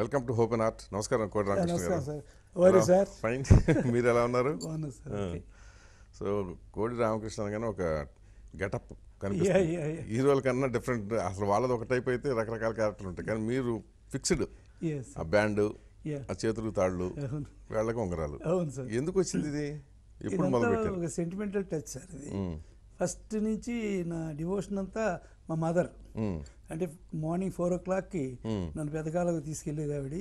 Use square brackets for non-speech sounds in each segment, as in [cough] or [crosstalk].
Welcome to hope and art నమస్కారం కోటి రామకృష్ణ గారు sir fine [laughs] మీరు ఎలా ఉన్నారు [laughs] సో కోడి రామకృష్ణ గారు ఒక గెటప్ కనిపిస్తుంది హీరోల కన్నా డిఫరెంట్ అసలు వాళ్ళది ఒక టైప్ అయితే రకరకాల క్యారెక్టర్లు ఉంటాయి కానీ మీరు ఫిక్స్డ్ ఆ బ్యాండ్ ఆ చేతులు తాళ్ళు వేళ్ళకి ఉంగరాలు ఎందుకు వచ్చింది ఇది ఎప్పుడు మొదలు ఒక సెంటిమెంటల్ టచ్ సార్ ఇది ఫస్ట్ నుంచి నా డివోషన్ అంతా మా మదర్ అంటే మార్నింగ్ ఫోర్ ఓ క్లాక్కి నన్ను పెదకాలకు తీసుకెళ్ళేది ఆవిడ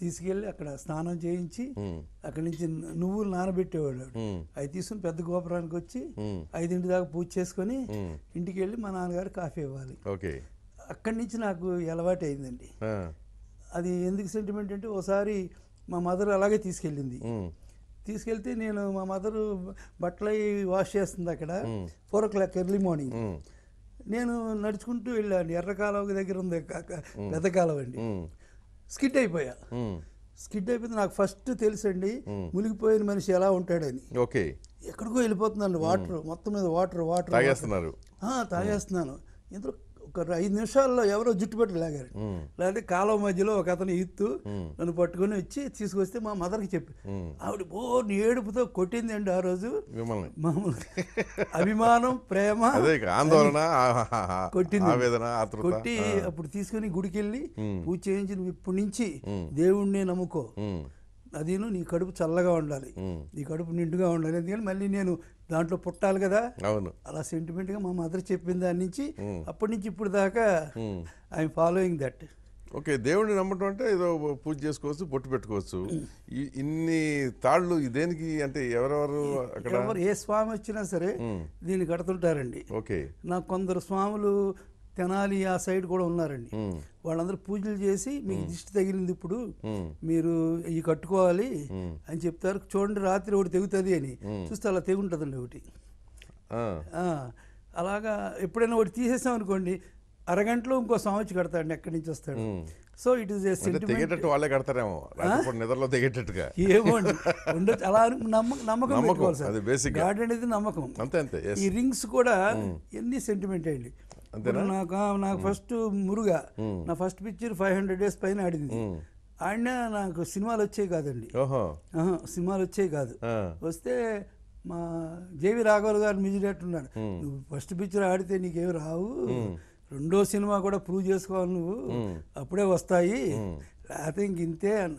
తీసుకెళ్ళి అక్కడ స్నానం చేయించి అక్కడి నుంచి నువ్వులు నానబెట్టేవాడు అవి తీసుకుని పెద్ద గోపురానికి వచ్చి ఐదింటి దాకా పూజ చేసుకొని ఇంటికి వెళ్ళి మా నాన్నగారు కాఫీ ఇవ్వాలి అక్కడి నుంచి నాకు అలవాటు అయిందండి అది ఎందుకు సెంటిమెంట్ అంటే ఒకసారి మా మదర్ అలాగే తీసుకెళ్ళింది తీసుకెళ్తే నేను మా మదర్ బట్టలు వాష్ చేస్తుంది అక్కడ four o'clock early morning నేను నడుచుకుంటూ వెళ్ళాను ఎర్ర కాలువ దగ్గర ఉంది పెద్ద కాలువ అండి స్కిడ్ అయిపోయా స్కిడ్ అయిపోతే నాకు ఫస్ట్ తెలుసండి మునిగిపోయిన మనిషి ఎలా ఉంటాడని ఓకే ఎక్కడికో వెళ్ళిపోతున్నాను వాటర్ మొత్తం మీద వాటర్ వాటర్ తాగేస్తున్నారు తాగేస్తున్నాను ఇందులో ఒక ఐదు నిమిషాల్లో ఎవరో జుట్టు పెట్టి లాగారు లేదంటే కాలం మధ్యలో ఒక అతను ఈత్తు నన్ను పట్టుకొని వచ్చి తీసుకొస్తే మా మదర్కి చెప్పి ఆవిడ బోర్ని ఏడుపుతో కొట్టిందండి ఆ రోజు మామూలు [laughs] అభిమానం ప్రేమ ఆందోళన కొట్టింది కొట్టి అప్పుడు తీసుకొని గుడికి వెళ్ళి పూజ చేయించి ఇప్పటి నుంచి దేవుణ్ణి నమ్ముకో అదేను నీ కడుపు చల్లగా ఉండాలి నీ కడుపు నిండుగా ఉండాలి ఎందుకంటే మళ్ళీ నేను దాంట్లో పుట్టాలి కదా అవును అలా సెంటిమెంట్గా మా మదర్ చెప్పిన దాని నుంచి అప్పటి నుంచి ఇప్పుడు దాకా ఐఎమ్ ఫాలోయింగ్ దట్ ఓకే దేవుడిని నమ్మటం అంటే ఏదో పూజ చేసుకోవచ్చు పొట్టు పెట్టుకోవచ్చు ఇన్ని తాళ్ళు దేనికి అంటే ఎవరెవరు ఏ స్వామి వచ్చినా సరే దీన్ని కడుతుంటారండి ఓకే నాకు కొందరు స్వాములు తెనాలి ఆ సైడ్ కూడా ఉన్నారండి వాళ్ళందరూ పూజలు చేసి మీకు దిష్టి తగిలింది ఇప్పుడు మీరు ఇవి కట్టుకోవాలి అని చెప్తారు చూడండి రాత్రి ఒకటి తెగుతుంది అని చూస్తే అలా తెగుంటుందండి ఒకటి అలాగా ఎప్పుడైనా ఒకటి తీసేసాం అనుకోండి అరగంటలో ఇంకో సంవత్సరం కడతాడు ఎక్కడి నుంచి వస్తాడు సో ఇట్ ఈస్ తెగేటట్టు వాళ్ళే కడతారేమో నిద్రలో తెగేటట్టుగా ఏమో ఉండొచ్చు అలా నమ్మకం నమ్మకం అది అనేది నమ్మకం అంతే అంతే ఈ రింగ్స్ కూడా ఎన్ని సెంటిమెంట్ అండి నాకు నాకు ఫస్ట్ మురుగా నా first picture five hundred days పైన ఆడింది ఆడిన నాకు సినిమాలు వచ్చేవి కాదండి సినిమాలు వచ్చేవి కాదు వస్తే మా జేవి రాఘవల్ గారు ఉన్నాడు నువ్వు ఫస్ట్ పిక్చర్ ఆడితే నీకేమి రావు రెండో సినిమా కూడా ప్రూవ్ చేసుకోవాలి నువ్వు అప్పుడే వస్తాయి లేకపోతే ఇంక అన్నాడు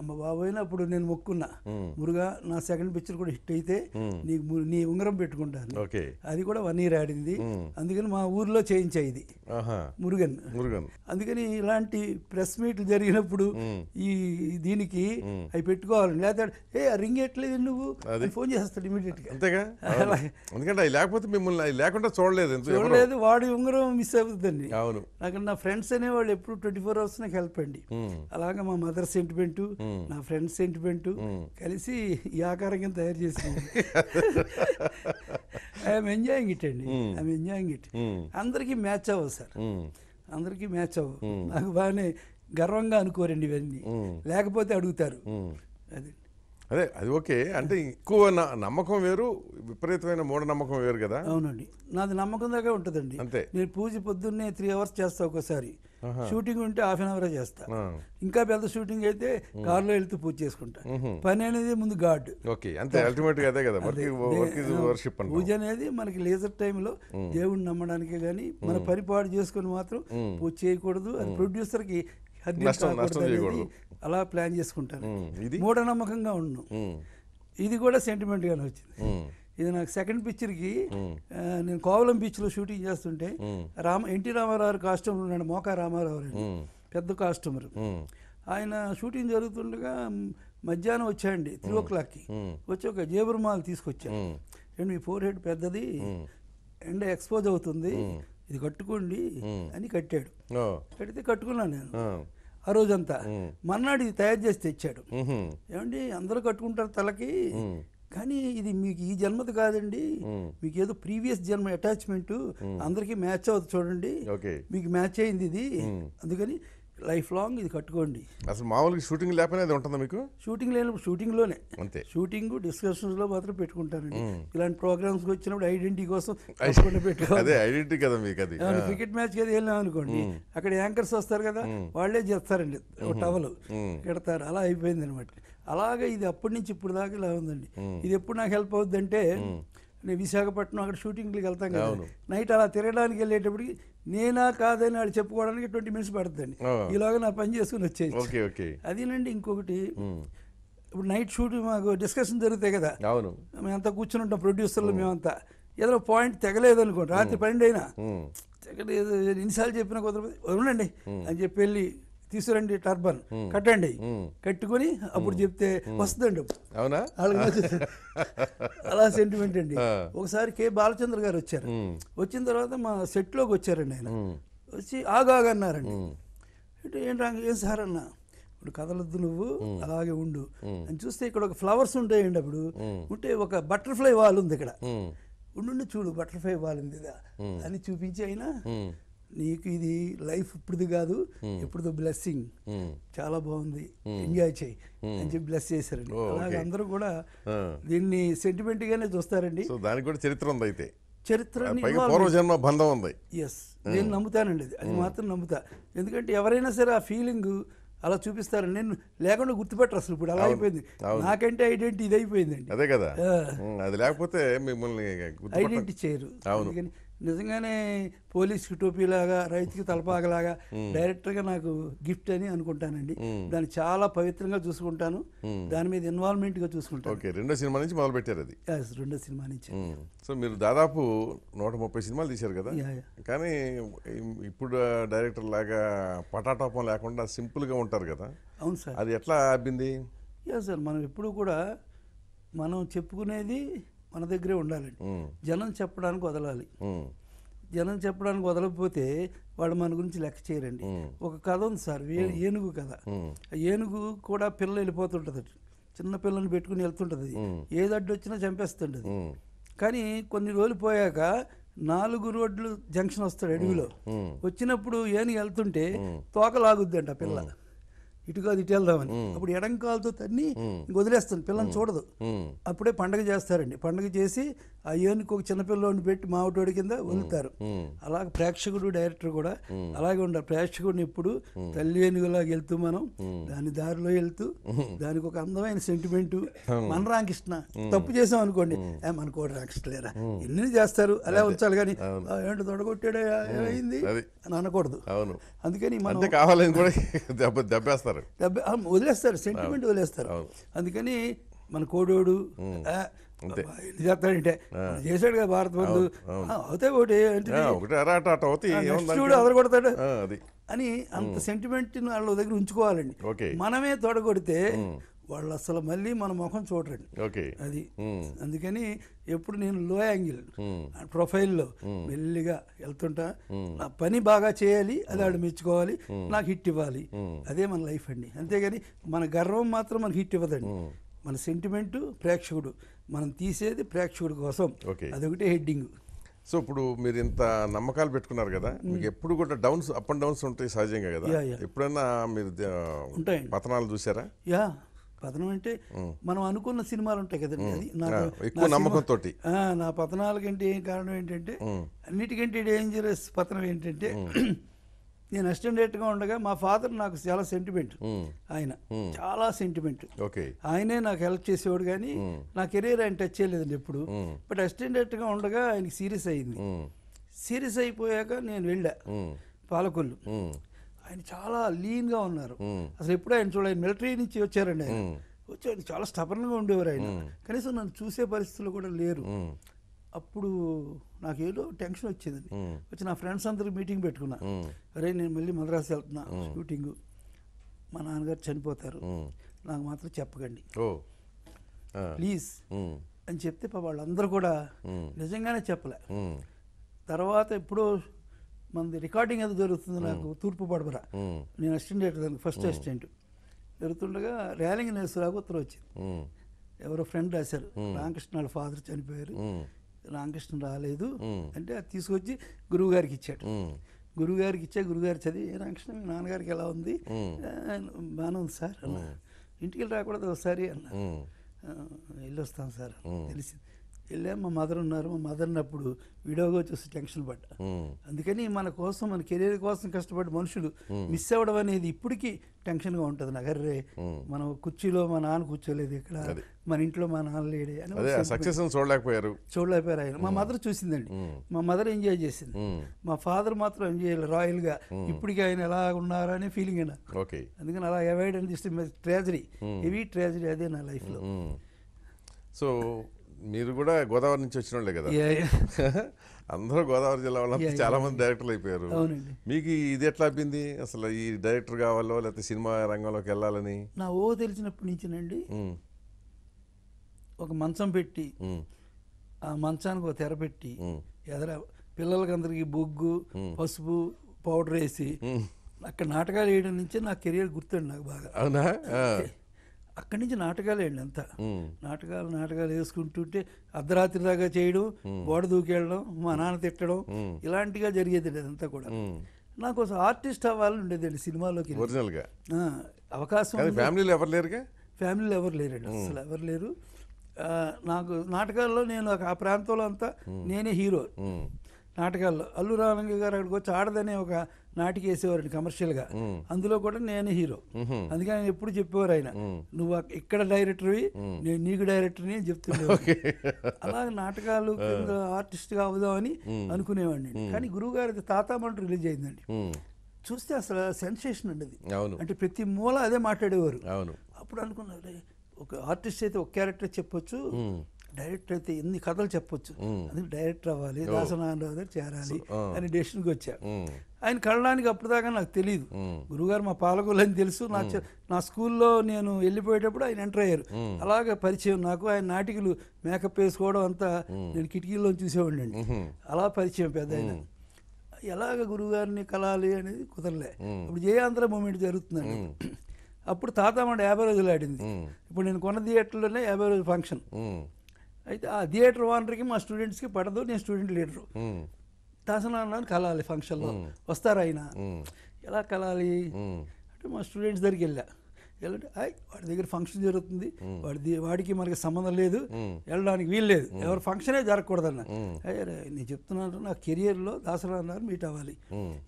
అమ్మ బాబోయిన అప్పుడు నేను మొక్కున్నా మురుగా నా సెకండ్ పిక్చర్ కూడా హిట్ అయితే నీకు నీ ఉంగరం పెట్టుకుంటాను అది కూడా వన్ ఇయర్ ఆడింది అందుకని మా ఊర్లో చేయించా ఇది మురుగన్ మురుగన్ అందుకని ఇలాంటి ప్రెస్ మీట్లు జరిగినప్పుడు ఈ దీనికి అవి పెట్టుకోవాలి లేకపోతే ఏ రింగ్ ఎట్లేదు నువ్వు ఫోన్ చేస్తాడు ఇమీడియట్ గా అంతేగా [laughs] ఎందుకంటే లేకపోతే మిమ్మల్ని లేకుండా చూడలేదు చూడలేదు వాడి ఉంగరం మిస్ అవుతుందండి అవును నాకు నా ఫ్రెండ్స్ అనేవాళ్ళు ఎప్పుడు ట్వంటీ ఫోర్ అవర్స్ నాకు హెల్ప్ అండి అలాగే మా మదర్ సెంటిమెంట్ సెంటిమెంటు hmm. నా ఫ్రెండ్స్ సెంటిమెంటు hmm. కలిసి ఈ ఆకారం కింద తయారు చేసింది ఐఎమ్ ఎంజాయింగ్ ఇట్ అండి ఐఎమ్ ఎంజాయింగ్ ఇట్ అందరికీ మ్యాచ్ అవ్వదు సార్ hmm. అందరికీ మ్యాచ్ అవ్వవు నాకు బాగానే గర్వంగా అనుకోరండి ఇవన్నీ లేకపోతే అడుగుతారు అది అదే అది ఓకే అంటే ఎక్కువ నమ్మకం వేరు విపరీతమైన మూఢనమ్మకం వేరు కదా అవునండి నాది నమ్మకం దాకా ఉంటుందండి అంతే నేను పూజ పొద్దున్నే త్రీ అవర్స్ చేస్తా ఒకసారి షూటింగ్ ఉంటే హాఫ్ అన్ అవర్ చేస్తా ఇంకా పెద్ద షూటింగ్ అయితే లో వెళ్తూ పూజ చేసుకుంటా పని అనేది ముందు గాడ్ ఓకే కదా పూజ అనేది మనకి లేజర్ టైంలో దేవుడిని నమ్మడానికే కానీ మన పని పాడు చేసుకుని మాత్రం పూజ చేయకూడదు అది కి అలా ప్లాన్ చేసుకుంటాను మూఢనమ్మకంగా ఉండు ఇది కూడా గానే వచ్చింది ఇది నాకు సెకండ్ పిక్చర్కి నేను కోవలం బీచ్లో షూటింగ్ చేస్తుంటే రామ ఎన్టీ రామారావు కాస్ట్యూమ్ ఉన్నాడు మోకా రామారావు పెద్ద కాస్ట్యూమర్ ఆయన షూటింగ్ జరుగుతుండగా మధ్యాహ్నం వచ్చాయండి త్రీ ఓ క్లాక్కి వచ్చి ఒక జేబురుమాలు తీసుకొచ్చాను అండ్ మీ ఫోర్ హెడ్ పెద్దది ఎండ ఎక్స్పోజ్ అవుతుంది ఇది కట్టుకోండి అని కట్టాడు కడితే కట్టుకున్నాను నేను ఆ రోజంతా మర్నాడు ఇది తయారు చేసి తెచ్చాడు ఏమండి అందరూ కట్టుకుంటారు తలకి కానీ ఇది మీకు ఈ జన్మది కాదండి మీకు ఏదో ప్రీవియస్ జన్మ అటాచ్మెంట్ అందరికి మ్యాచ్ అవుతుంది చూడండి మీకు మ్యాచ్ అయింది ఇది అందుకని లైఫ్ లాంగ్ ఇది కట్టుకోండి అసలు మామూలుగా షూటింగ్ లేకపోయినా అది ఉంటుందా మీకు షూటింగ్ లేనప్పుడు లోనే అంతే షూటింగ్ లో మాత్రం పెట్టుకుంటానండి ఇలాంటి ప్రోగ్రామ్స్ వచ్చినప్పుడు ఐడెంటిటీ కోసం పెట్టుకోవాలి ఐడెంటిటీ కదా మీకు అది క్రికెట్ మ్యాచ్ అది వెళ్ళాం అనుకోండి అక్కడ యాంకర్స్ వస్తారు కదా వాళ్ళే చేస్తారండి టవల్ పెడతారు అలా అయిపోయింది అనమాట అలాగే ఇది అప్పటి నుంచి ఇప్పుడు దాకా ఇలా ఉందండి ఇది ఎప్పుడు నాకు హెల్ప్ అవుద్ది అంటే నేను విశాఖపట్నం అక్కడ షూటింగ్లకి వెళ్తాం కదా నైట్ అలా తిరగడానికి వెళ్ళేటప్పటికి నేనా కాదని వాడు చెప్పుకోవడానికి ట్వంటీ మినిట్స్ పడుతుందండి ఇలాగ నా పని చేసుకుని వచ్చేది అదేనండి ఇంకొకటి ఇప్పుడు నైట్ షూటింగ్ మాకు డిస్కషన్ జరుగుతాయి కదా మేమంతా కూర్చుని ఉంటాం ప్రొడ్యూసర్లు మేమంతా ఏదో పాయింట్ తెగలేదు అనుకోండి రాత్రి పన్నెండు అయినా తెగలేదు ఇన్సాల్ చెప్పిన కుదరదు ఉండండి అని చెప్పి వెళ్ళి తీసుకురండి టర్బన్ కట్టండి కట్టుకుని అప్పుడు చెప్తే వస్తుందండి అవునా అలా సెంటిమెంట్ అండి ఒకసారి కే బాలచంద్ర గారు వచ్చారు వచ్చిన తర్వాత మా సెట్ లోకి వచ్చారండి ఆయన వచ్చి ఆగాగా అన్నారండి ఏంటి ఏం సార్ అన్న ఇప్పుడు కదలొద్దు నువ్వు అలాగే ఉండు అని చూస్తే ఇక్కడ ఒక ఫ్లవర్స్ ఉంటాయండి అప్పుడు ఉంటే ఒక బటర్ఫ్లై వాల్ ఉంది ఇక్కడ ఉండు చూడు బటర్ఫ్లై వాల్ ఉంది అని చూపించి అయినా నీకు ఇది లైఫ్ ఇప్పుడుది కాదు ఇప్పుడు బ్లెస్సింగ్ చాలా బాగుంది ఎంజాయ్ చేయి అని చెప్పి బ్లెస్ చేశారండి అలాగే అందరూ కూడా దీన్ని సెంటిమెంట్ గానే చూస్తారండి దానికి కూడా చరిత్ర ఉంది అయితే చరిత్ర పూర్వజన్మ బంధం ఉంది ఎస్ నేను నమ్ముతానండి అది మాత్రం నమ్ముతా ఎందుకంటే ఎవరైనా సరే ఆ ఫీలింగ్ అలా చూపిస్తారు నేను లేకుండా గుర్తుపెట్టరు అసలు ఇప్పుడు అలా అయిపోయింది నాకంటే ఐడెంటిటీ ఇది అయిపోయిందండి అదే కదా అది లేకపోతే మిమ్మల్ని ఐడెంటిటీ చేయరు అవును నిజంగానే పోలీస్కి టోపీలాగా రైతుకి తలపాగలాగా డైరెక్టర్గా నాకు గిఫ్ట్ అని అనుకుంటానండి దాన్ని చాలా పవిత్రంగా చూసుకుంటాను దాని మీద ఇన్వాల్వ్మెంట్గా చూసుకుంటాను ఓకే రెండో సినిమా నుంచి మొదలు పెట్టారు అది రెండో సినిమా నుంచి సో మీరు దాదాపు నూట ముప్పై సినిమాలు తీశారు కదా కానీ ఇప్పుడు డైరెక్టర్ లాగా పటాటోపం లేకుండా సింపుల్గా ఉంటారు కదా అవును సార్ అది ఎట్లా అబ్బింది యా సార్ మనం ఎప్పుడు కూడా మనం చెప్పుకునేది మన దగ్గరే ఉండాలండి జనం చెప్పడానికి వదలాలి జనం చెప్పడానికి వదలకపోతే వాళ్ళు మన గురించి లెక్క చేయరండి ఒక కథ ఉంది సార్ ఏనుగు కథ ఏనుగు కూడా పిల్ల వెళ్ళిపోతుంటుంది చిన్న పిల్లని పెట్టుకుని వెళ్తుంటుంది ఏది అడ్డు వచ్చినా చంపేస్తుంది కానీ కొన్ని రోజులు పోయాక నాలుగు రోడ్లు జంక్షన్ వస్తాడు అడవిలో వచ్చినప్పుడు ఏనుగు వెళ్తుంటే తోక లాగుద్దంట పిల్ల ఇటు కాదు ఇటు వెళ్దామని అప్పుడు ఎడం కాలుతో తన్ని వదిలేస్తాను పిల్లని చూడదు అప్పుడే పండగ చేస్తారండి పండగ చేసి ఆ ఏనుకు ఒక చిన్నపిల్లని పెట్టి మావటోడి కింద వదులుతారు అలాగే ప్రేక్షకుడు డైరెక్టర్ కూడా అలాగే ఉండాలి ప్రేక్షకుడిని ఇప్పుడు తల్లి ఏనుగులాగా వెళ్తూ మనం దాని దారిలో వెళ్తూ దానికి ఒక అందమైన సెంటిమెంటు మన రామకృష్ణ తప్పు చేసాం అనుకోండి మన కూడా రామకృష్ణలేరా ఎన్ని చేస్తారు అలా ఉంచాలి కానీ ఏంటి దొడగొట్టాడు ఏమైంది అని అనకూడదు అవును అందుకని మనం కావాలని కూడా దెబ్బేస్తారు వదిలేస్తారు సెంటిమెంట్ వదిలేస్తారు అందుకని మన కోడోడు చేశాడు కదా భారత బంధు అవుతాయి ఒకటి చూడు అదరగొడతాడు అది అని అంత సెంటిమెంట్ వాళ్ళ దగ్గర ఉంచుకోవాలండి మనమే తొడగొడితే వాళ్ళు అసలు మళ్ళీ మన ముఖం చూడరండి అది అందుకని ఎప్పుడు నేను లో యాంగిల్ ప్రొఫైల్లో మెల్లిగా వెళ్తుంటా నా పని బాగా చేయాలి అది ఆడు మెచ్చుకోవాలి నాకు హిట్ ఇవ్వాలి అదే మన లైఫ్ అండి అంతేగాని మన గర్వం మాత్రం మనకి హిట్ ఇవ్వదండి మన సెంటిమెంటు ప్రేక్షకుడు మనం తీసేది ప్రేక్షకుడి కోసం అదొకటే హెడ్డింగ్ సో ఇప్పుడు మీరు ఇంత నమ్మకాలు పెట్టుకున్నారు కదా మీకు ఎప్పుడు కూడా డౌన్స్ అప్ అండ్ డౌన్స్ ఉంటాయి సహజంగా కదా ఎప్పుడైనా మీరు పతనాలు చూసారా యా పతనం అంటే మనం అనుకున్న సినిమాలు ఉంటాయి కదండి అది ఎక్కువ నమ్మకంతో నా పతనాలకంటే ఏం కారణం ఏంటంటే అన్నిటికంటే డేంజరస్ పతనం ఏంటంటే [clears throat] నేను అసిస్టెంట్గా ఉండగా మా ఫాదర్ నాకు చాలా సెంటిమెంట్ hmm. ఆయన hmm. చాలా సెంటిమెంట్ ఆయనే నాకు హెల్ప్ చేసేవాడు కానీ hmm. నా కెరీర్ ఆయన టచ్ చేయలేదండి ఎప్పుడు బట్ అసిస్టెంట్గా ఉండగా ఆయనకి సీరియస్ అయింది సీరియస్ అయిపోయాక నేను వెళ్ళా పాలకొల్లు ఆయన చాలా లీన్గా ఉన్నారు అసలు ఎప్పుడు ఆయన చూడ మిలిటరీ నుంచి వచ్చారండి ఆయన వచ్చి ఆయన చాలా స్టపన్గా ఉండేవారు ఆయన కనీసం నన్ను చూసే పరిస్థితులు కూడా లేరు అప్పుడు నాకు ఏదో టెన్షన్ వచ్చేదండి వచ్చి నా ఫ్రెండ్స్ అందరికి మీటింగ్ పెట్టుకున్నా అరే నేను మళ్ళీ మద్రాసు వెళ్తున్నా షూటింగ్ మా నాన్నగారు చనిపోతారు నాకు మాత్రం చెప్పకండి ప్లీజ్ అని చెప్తే వాళ్ళందరూ కూడా నిజంగానే చెప్పలే తర్వాత ఎప్పుడో మనది రికార్డింగ్ అది జరుగుతుంది నాకు తూర్పు పడబర నేను అసిస్టెంట్ దానికి ఫస్ట్ అసిస్టెంట్ జరుగుతుండగా ర్యాలింగ్ నేసులాగా ఉత్తరం వచ్చింది ఎవరో ఫ్రెండ్ రాశారు రామకృష్ణ వాళ్ళ ఫాదర్ చనిపోయారు రామకృష్ణ రాలేదు అంటే అది తీసుకొచ్చి గురువు గారికి ఇచ్చాడు గురువు గారికి ఇచ్చా గురుగారు చదివి రామకృష్ణ మీ నాన్నగారికి ఎలా ఉంది బాగానే ఉంది సార్ అన్న ఇంటికి రాకూడదు ఒకసారి అన్న వస్తాను సార్ తెలిసింది వెళ్ళా మా మదర్ ఉన్నారు మా మదర్ని అప్పుడు వీడియోగా చూసి టెన్షన్ పడ్డ అందుకని మన కోసం మన కెరీర్ కోసం కష్టపడే మనుషులు మిస్ అవ్వడం అనేది ఇప్పటికీ టెన్షన్గా ఉంటుంది నగర్రే అర్రే మనం కుర్చీలో మా నాన్న కూర్చోలేదు ఇక్కడ మన ఇంట్లో మా నాన్న లేడే అని సక్సెస్ చూడలేకపోయారు చూడలేకపోయారు ఆయన మా మదర్ చూసిందండి మా మదర్ ఎంజాయ్ చేసింది మా ఫాదర్ మాత్రం ఎంజాయ్ చేయాలి రాయల్గా ఇప్పటికీ ఆయన ఎలా ఉన్నారు అనే ఫీలింగ్ ఓకే అందుకని అలా అవాయిడ్ అని తీసుకుంటే ట్రాజరీ హెవీ ట్రాజడీ అదే నా లైఫ్లో సో మీరు కూడా గోదావరి నుంచి వచ్చిన వాళ్ళే కదా [laughs] అందరూ గోదావరి జిల్లా వాళ్ళు చాలా మంది డైరెక్టర్లు అయిపోయారు మీకు ఇది ఎట్లా అయింది అసలు ఈ డైరెక్టర్ కావాలో లేకపోతే సినిమా రంగంలోకి వెళ్ళాలని నా ఓ తెలిసినప్పటి నుంచినండి ఒక మంచం పెట్టి ఆ మంచానికి ఒక తెర పెట్టి ఎదర అందరికి బొగ్గు పసుపు పౌడర్ వేసి అక్కడ నాటకాలు వేయడం నుంచే నా కెరియర్ గుర్తుంది నాకు బాగా అవునా అక్కడి నుంచి నాటకాలు వెళ్ళి అంతా నాటకాలు నాటకాలు వేసుకుంటుంటే అర్ధరాత్రి దాకా చేయడం గోడ దూకెళ్ళడం మా నాన్న తిట్టడం ఇలాంటిగా జరిగేది అంతా కూడా నాకు ఒక ఆర్టిస్ట్ అవ్వాలని ఉండేదండి సినిమాలోకి అవకాశం ఫ్యామిలీలో ఎవరు లేరుగా ఫ్యామిలీలో ఎవరు లేరండి అసలు ఎవరు లేరు నాకు నాటకాల్లో నేను ఆ ప్రాంతంలో అంతా నేనే హీరో నాటకాల్లో అల్లు రామలింగ గారు అక్కడికి వచ్చి ఆడదనే ఒక నాటికేసేవారండి కమర్షియల్గా అందులో కూడా నేను హీరో అందుకని ఆయన ఎప్పుడు చెప్పేవారు ఆయన నువ్వు ఇక్కడ డైరెక్టర్వి నేను నీకు డైరెక్టర్ని అని చెప్తున్నా అలా నాటకాలు ఆర్టిస్ట్గా అవుదామని అనుకునేవాడిని కానీ గురువుగారి తాతామంటూ రిలీజ్ అయిందండి చూస్తే అసలు సెన్సేషన్ అండి అది అంటే ప్రతి మూల అదే మాట్లాడేవారు అప్పుడు అనుకున్నారు ఒక ఆర్టిస్ట్ అయితే ఒక క్యారెక్టర్ చెప్పొచ్చు డైరెక్టర్ అయితే ఎన్ని కథలు చెప్పొచ్చు అందుకు డైరెక్టర్ అవ్వాలి దాసనారాయణరావు రావు గారు చేరాలి అని డెసిషన్కి వచ్చా ఆయన కళ్ళడానికి అప్పటిదాకా నాకు తెలియదు గురుగారు మా పాలకులు అని తెలుసు నా నా స్కూల్లో నేను వెళ్ళిపోయేటప్పుడు ఆయన ఎంటర్ అయ్యారు అలాగే పరిచయం నాకు ఆయన నాటికలు మేకప్ వేసుకోవడం అంతా నేను కిటికీల్లో చూసేవాడిని అలా పరిచయం పెద్ద ఆయన ఎలాగ గురుగారిని కలాలి అనేది కుదరలే ఇప్పుడు జయాంధ్ర మూమెంట్ జరుగుతుందండి [clears throat] అప్పుడు మండ యాభై రోజులు ఆడింది ఇప్పుడు నేను కొన్న థియేటర్లోనే యాభై రోజులు ఫంక్షన్ అయితే ఆ థియేటర్ ఓనర్కి మా స్టూడెంట్స్కి పడదు నేను స్టూడెంట్ లీడరు దాసనాన్నాను కలాలి ఫంక్షన్లో వస్తారు ఆయన ఎలా కలాలి అంటే మా స్టూడెంట్స్ దగ్గరికి వెళ్ళా వెళ్ళంటే అయ్ వాడి దగ్గర ఫంక్షన్ జరుగుతుంది వాడి వాడికి మనకి సంబంధం లేదు వెళ్ళడానికి వీలు లేదు ఎవరు ఫంక్షనే జరగకూడదన్న అయ్యే నేను చెప్తున్నాను నా కెరియర్లో దాసరా మీట్ అవ్వాలి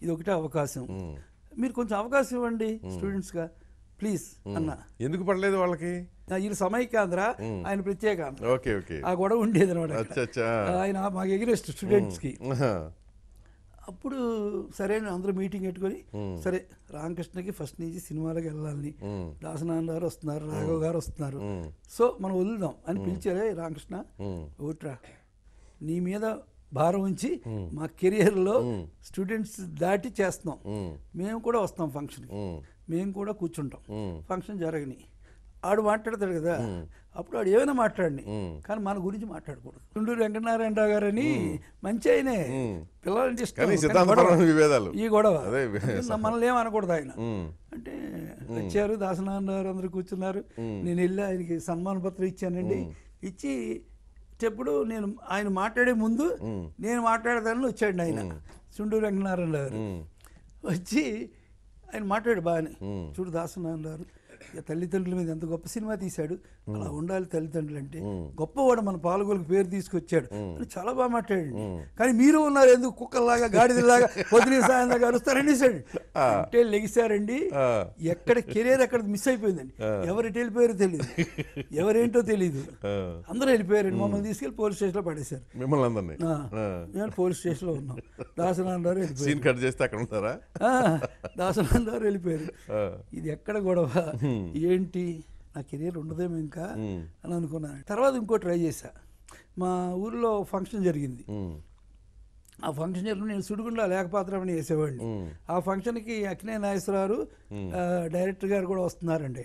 ఇది ఒకటే అవకాశం మీరు కొంచెం అవకాశం ఇవ్వండి స్టూడెంట్స్గా ప్లీజ్ అన్న ఎందుకు పడలేదు వాళ్ళకి వీళ్ళు సమైకాంధ్ర ఆయన ప్రత్యేక ఆ గొడవ ఉండేది అనమాట ఆయన మాకు ఎగిరేస్తు స్టూడెంట్స్కి అప్పుడు సరే అందరూ మీటింగ్ పెట్టుకొని సరే రామకృష్ణకి ఫస్ట్ నుంచి సినిమాలకు వెళ్ళాలని దాసనారాయణ గారు వస్తున్నారు రాఘవ్ గారు వస్తున్నారు సో మనం వదులుదాం అని పిలిచారే రామకృష్ణ ఓట్రా నీ మీద భారం ఉంచి మా కెరియర్లో స్టూడెంట్స్ దాటి చేస్తున్నాం మేము కూడా వస్తాం ఫంక్షన్ మేము కూడా కూర్చుంటాం ఫంక్షన్ జరగని ఆడు మాట్లాడతాడు కదా అప్పుడు ఆడు ఏమైనా మాట్లాడిని కానీ మన గురించి మాట్లాడకూడదు గుండూరు వెంకటనారాయణ గారని మంచి ఆయనే పిల్లలని ఈ గొడవ మనల్ని ఏమనకూడదు ఆయన అంటే వచ్చారు దాసనారాయణ గారు అందరు కూర్చున్నారు నేను వెళ్ళి ఆయనకి సన్మాన పత్రం ఇచ్చానండి ఇచ్చి చెప్పుడు నేను ఆయన మాట్లాడే ముందు నేను మాట్లాడతానని వచ్చాడు ఆయన చుండూరు వెంకటనారాయణ గారు వచ్చి ఆయన మాట్లాడు బాగానే చూడు దాసనారాయణ గారు తల్లిదండ్రుల మీద ఎంత గొప్ప సినిమా తీశాడు అలా ఉండాలి తల్లిదండ్రులు అంటే గొప్పవాడు మన పాలగోలకు పేరు తీసుకొచ్చాడు అని చాలా బాగా మాట్లాడండి కానీ మీరు ఉన్నారు ఎందుకు కుక్కల్లాగా గాడిదలాగా [laughs] పొద్దున అరుస్తారండి అరుస్తారని అంటే లెగిసారండి ఎక్కడ కెరీర్ అక్కడ మిస్ అయిపోయిందండి ఎవరు వెళ్ళిపోయారు తెలియదు [laughs] ఎవరేంటో తెలియదు అందరూ వెళ్ళిపోయారండి మమ్మల్ని తీసుకెళ్ళి పోలీస్ స్టేషన్ లో పడేశారు మిమ్మల్ని పోలీస్ నేను పోలీస్ ఉన్నాం దాసనాందారు వెళ్ళిపోయారు కట్ చేస్తే అక్కడ ఉంటారా వెళ్ళిపోయారు ఇది ఎక్కడ గొడవ ఏంటి నా కెరీర్ ఉండదేమో ఇంకా అని అనుకున్నాను తర్వాత ఇంకో ట్రై చేశా మా ఊర్లో ఫంక్షన్ జరిగింది ఆ ఫంక్షన్ జరిగిన నేను సుడిగుండా లేకపాత్రమని వేసేవాడిని ఆ ఫంక్షన్కి అక్నే నాగేశ్వరరావు డైరెక్టర్ గారు కూడా వస్తున్నారండి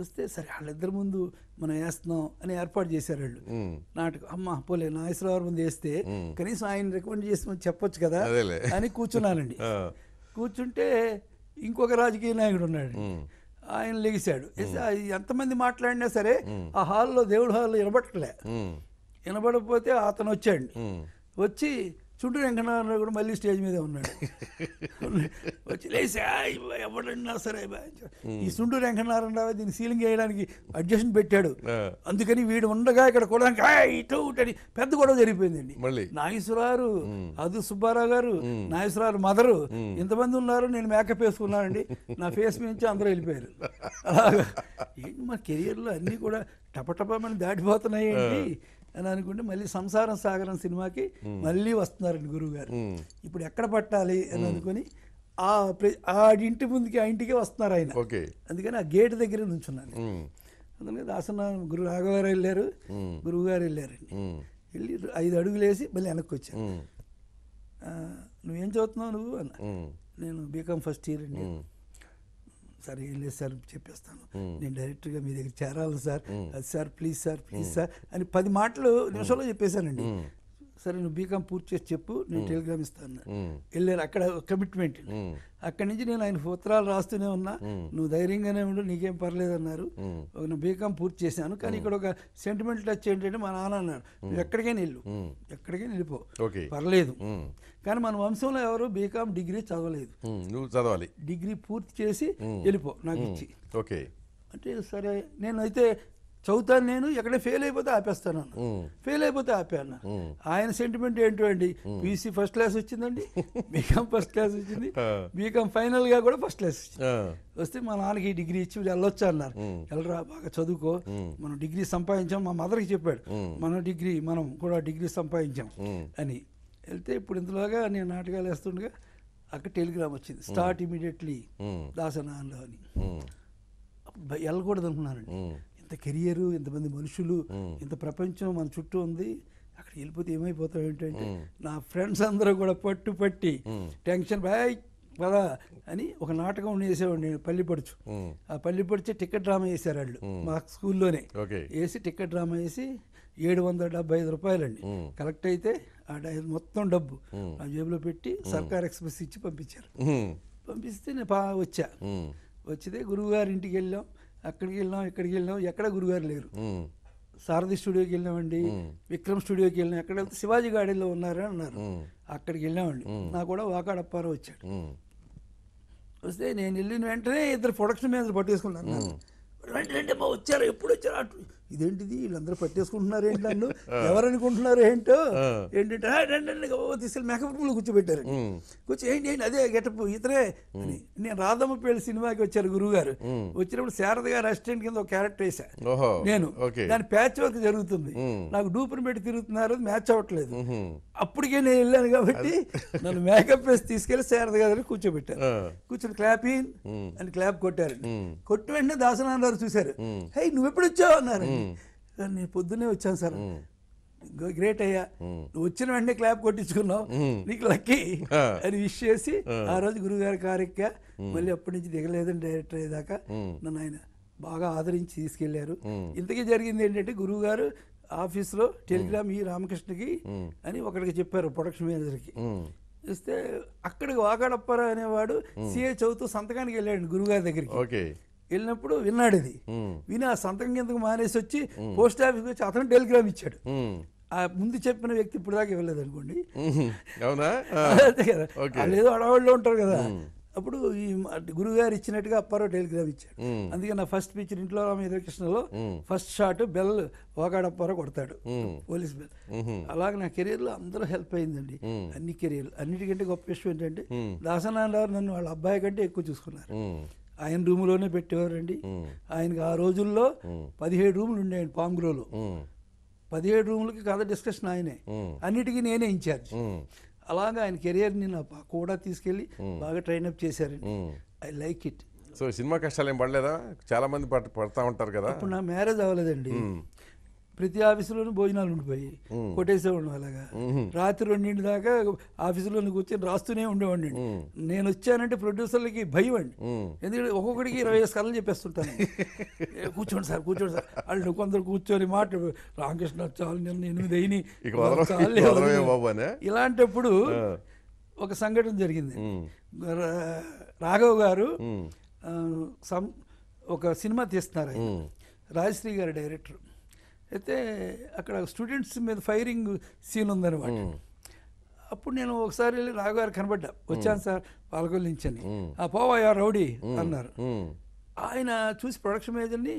వస్తే సరే వాళ్ళిద్దరి ముందు మనం వేస్తున్నాం అని ఏర్పాటు చేశారు వాళ్ళు నాటకం అమ్మ పోలే నాగేశ్వరరావు ముందు వేస్తే కనీసం ఆయన రికమెండ్ చేసి చెప్పొచ్చు కదా అని కూర్చున్నానండి కూర్చుంటే ఇంకొక రాజకీయ నాయకుడు ఉన్నాడు ఆయన లెగిశాడు ఎంతమంది మాట్లాడినా సరే ఆ హాల్లో దేవుడి హాల్లో వినబట్టలే వినబడకపోతే అతను వచ్చాడు వచ్చి చుట్టూ వెంకటనారాయణ కూడా మళ్ళీ స్టేజ్ మీదే ఉన్నాడు వచ్చి లేసా ఎవడన్నా సరే ఈ సుంటూరు వెంకటనారాయణరావు దీన్ని సీలింగ్ చేయడానికి అడ్జస్ట్ పెట్టాడు అందుకని వీడు ఉండగా ఇక్కడ కొడడానికి ఇటు అని పెద్ద గొడవ జరిగిపోయిందండి నాగేశ్వరరావు అదు సుబ్బారావు గారు నాగేశ్వరరావు మదరు ఇంతమంది ఉన్నారు నేను మేకప్ వేసుకున్నానండి నా ఫేస్ నుంచి అందరూ వెళ్ళిపోయారు ఏంటి మా కెరియర్లో అన్నీ కూడా టపటపమని అండి అని అనుకుంటే మళ్ళీ సంసారం సాగరం సినిమాకి మళ్ళీ వస్తున్నారండి గురువు గారు ఇప్పుడు ఎక్కడ పట్టాలి అని అనుకుని ఆ ఆ ఇంటి ముందుకి ఆ ఇంటికే వస్తున్నారు ఆయన అందుకని ఆ గేట్ దగ్గర నుంచున్నాను అందుకని దాసన గురు రాఘవారు వెళ్ళారు గురువు గారు వెళ్ళారండి వెళ్ళి ఐదు అడుగులు వేసి మళ్ళీ వెనక్కి వచ్చాను నువ్వేం చదువుతున్నావు నువ్వు అన్న నేను బీకామ్ ఫస్ట్ ఇయర్ అండి సార్ ఏం లేదు సార్ చెప్పేస్తాను నేను డైరెక్ట్గా మీ దగ్గర చేరాలి sir sir please sir please sir అని పది మాటలు నిమిషంలో చెప్పేశానండి సరే నువ్వు బీకామ్ పూర్తి చేసి చెప్పు నేను టెలిగ్రామ్ ఇస్తాను వెళ్ళారు అక్కడ కమిట్మెంట్ అక్కడి నుంచి నేను ఆయన ఉత్తరాలు రాస్తూనే ఉన్నా నువ్వు ధైర్యంగానే ఉండు నీకేం పర్లేదు అన్నారు బీకామ్ పూర్తి చేశాను కానీ ఇక్కడ ఒక సెంటిమెంట్ టచ్ ఏంటంటే మా నాన్న అన్నాడు నువ్వు ఎక్కడికైనా వెళ్ళు ఎక్కడికైనా వెళ్ళిపో పర్లేదు కానీ మన వంశంలో ఎవరు బీకామ్ డిగ్రీ చదవలేదు నువ్వు చదవాలి డిగ్రీ పూర్తి చేసి వెళ్ళిపో నాకు ఇచ్చి ఓకే అంటే సరే నేనైతే చదువుతాను నేను ఎక్కడ ఫెయిల్ అయిపోతే ఆపేస్తాను ఫెయిల్ అయిపోతే ఆపాను ఆయన సెంటిమెంట్ ఏంటో అండి బీసీ ఫస్ట్ క్లాస్ వచ్చిందండి బీకామ్ ఫస్ట్ క్లాస్ వచ్చింది బీకామ్ ఫైనల్గా కూడా ఫస్ట్ క్లాస్ వచ్చింది వస్తే మా నాన్నకి డిగ్రీ ఇచ్చి వెళ్ళొచ్చు అన్నారు వెళ్ళరా బాగా చదువుకో మనం డిగ్రీ సంపాదించాం మా మదర్కి చెప్పాడు మన డిగ్రీ మనం కూడా డిగ్రీ సంపాదించాం అని వెళ్తే ఇప్పుడు ఇంతలోగా నేను నాటకాలు వేస్తుండగా అక్కడ టెలిగ్రామ్ వచ్చింది స్టార్ట్ ఇమీడియట్లీ దాసనాన్లో అని వెళ్ళకూడదు అనుకున్నానండి ఇంత కెరియరు ఇంతమంది మనుషులు ఇంత ప్రపంచం మన చుట్టూ ఉంది అక్కడ వెళ్ళిపోతే ఏమైపోతాం ఏంటంటే నా ఫ్రెండ్స్ అందరూ కూడా పట్టు పట్టి టెన్షన్ బాయ్ పదా అని ఒక నాటకం వేసేవాడిని నేను పల్లిపడుచు ఆ పల్లిపడిచి టికెట్ డ్రామా వేసారు వాళ్ళు మా స్కూల్లోనే వేసి టికెట్ డ్రామా వేసి ఏడు వందల డెబ్బై ఐదు రూపాయలండి కలెక్ట్ అయితే ఆ మొత్తం డబ్బు ఆ జేబులో పెట్టి సర్కార్ ఎక్స్ప్రెస్ ఇచ్చి పంపించారు పంపిస్తే నేను పా వచ్చా వచ్చితే గురువుగారి ఇంటికి వెళ్ళాం అక్కడికి వెళ్ళాం ఇక్కడికి వెళ్ళాం ఎక్కడ గురుగారు లేరు సారథి స్టూడియోకి వెళ్ళామండి విక్రమ్ స్టూడియోకి వెళ్ళాం ఎక్కడ వెళ్తే శివాజీ గార్డెన్లో ఉన్నారు అని అన్నారు అక్కడికి వెళ్ళామండి నా కూడా వాకాడప్పారో వచ్చాడు వస్తే నేను వెళ్ళిన వెంటనే ఇద్దరు ప్రొడక్షన్ మేనేజర్ పట్టేసుకున్నాను రండి రండి మా వచ్చారు ఎప్పుడు వచ్చారు ఇదేంటిది వీళ్ళందరూ పట్టేసుకుంటున్నారు ఏంటి నన్ను [laughs] ఎవరనుకుంటున్నారు ఏంటో ఏంటంటే తీసుకెళ్ళి మేకప్ పూలు కూర్చోబెట్టారు కూర్చో ఏంటి ఏంటి అదే గెటప్ ఇతరే అని నేను రాధమ్మ పేరు సినిమాకి వచ్చారు గురువు గారు వచ్చినప్పుడు శారద గారు అసిస్టెంట్ కింద ఒక క్యారెక్టర్ వేసా నేను దాని ప్యాచ్ వర్క్ జరుగుతుంది నాకు డూపుని పెట్టి తిరుగుతున్నారు మ్యాచ్ అవ్వట్లేదు అప్పటికే నేను వెళ్ళాను కాబట్టి [laughs] నన్ను మేకప్ వేసి తీసుకెళ్లి శారద గారు కూర్చోబెట్టారు కూర్చొని క్లాప్ అని క్లాప్ కొట్టారు కొట్టిన వెంటనే దాసనాన్న చూశారు హై నువ్వెప్పుడు వచ్చావు అన్నారు నేను పొద్దునే వచ్చాను సార్ గ్రేట్ అయ్యా నువ్వు వచ్చిన వెంటనే క్లాప్ కొట్టించుకున్నావు నీకు లక్కీ అని విష్ చేసి ఆ రోజు గురుగారి కారెక్క మళ్ళీ అప్పటి నుంచి దిగలేదని డైరెక్టర్ అయ్యేదాకా నన్ను ఆయన బాగా ఆదరించి తీసుకెళ్లారు ఇంతకీ జరిగింది ఏంటంటే గురువుగారు ఆఫీస్లో టెలిగ్రామ్ ఈ రామకృష్ణకి అని ఒకరికి చెప్పారు ప్రొడక్షన్ మేనేజర్కి ఇస్తే అక్కడికి వాకాడప్పారా అనేవాడు సిఏ చదువుతూ సంతకానికి వెళ్ళాడు గురువుగారి దగ్గరికి వెళ్ళినప్పుడు విన్నాడు అది విని ఆ సంతకం కిందకు మానేసి వచ్చి పోస్ట్ ఆఫీస్ వచ్చి అతను టెలిగ్రామ్ ఇచ్చాడు ఆ ముందు చెప్పిన వ్యక్తి ఇప్పుడు దాకా ఇవ్వలేదు అనుకోండి [laughs] ఏదో అడవాళ్ళు ఉంటారు కదా అప్పుడు ఈ గురుగారు ఇచ్చినట్టుగా అప్పారో టెలిగ్రామ్ ఇచ్చాడు అందుకే నా ఫస్ట్ పిక్చర్ ఇంట్లో రామకృష్ణలో ఫస్ట్ షాట్ బెల్ వాగాడప్పారో కొడతాడు పోలీస్ బెల్ అలాగే నా లో అందరూ హెల్ప్ అయిందండి అన్ని కెరీర్లు అన్నిటికంటే గొప్ప విషయం ఏంటంటే దాసనారాయణ నన్ను వాళ్ళ అబ్బాయి కంటే ఎక్కువ చూసుకున్నారు ఆయన రూములోనే పెట్టేవారండి ఆయనకి ఆ రోజుల్లో పదిహేడు రూములు ఉండేయండి పాంగ్రోలో పదిహేడు రూములకి కథ డిస్కషన్ ఆయనే అన్నిటికీ నేనే ఇన్ఛార్జ్ అలాగా ఆయన కెరియర్ని నా కూడా తీసుకెళ్ళి బాగా ట్రైన్ అప్ చేశారండి I like it so cinema కష్టాలు ఏం పడలేదా చాలా మంది పడతా ఉంటారు కదా ఇప్పుడు నా మ్యారేజ్ అవ్వలేదండి ప్రతి ఆఫీసులోనూ భోజనాలు ఉండిపోయి కొట్టేసేవాడు అలాగా రాత్రి రెండింటి దాకా ఆఫీసులోని కూర్చొని రాస్తూనే ఉండేవాడిని నేను వచ్చానంటే ప్రొడ్యూసర్లకి భయం అండి ఎందుకంటే ఒక్కొక్కడికి ఇరవై ఐదు కథలు చెప్పేస్తుంటాను కూర్చోండి సార్ కూర్చోండి సార్ వాళ్ళు కొందరు కూర్చొని మాట రామకృష్ణ చాలు నేను ఎనిమిది అయిని ఇలాంటప్పుడు ఒక సంఘటన జరిగింది రాఘవ్ గారు ఒక సినిమా తీస్తున్నారు రాజశ్రీ గారు డైరెక్టర్ అయితే అక్కడ స్టూడెంట్స్ మీద ఫైరింగ్ సీన్ ఉందన్నమాట అప్పుడు నేను ఒకసారి వెళ్ళి రాఘవారు కనబడ్డా వచ్చాను సార్ పాలకొల్లు నుంచి ఆ ఆ యా రౌడీ అన్నారు ఆయన చూసి ప్రొడక్షన్ మేనేజర్ని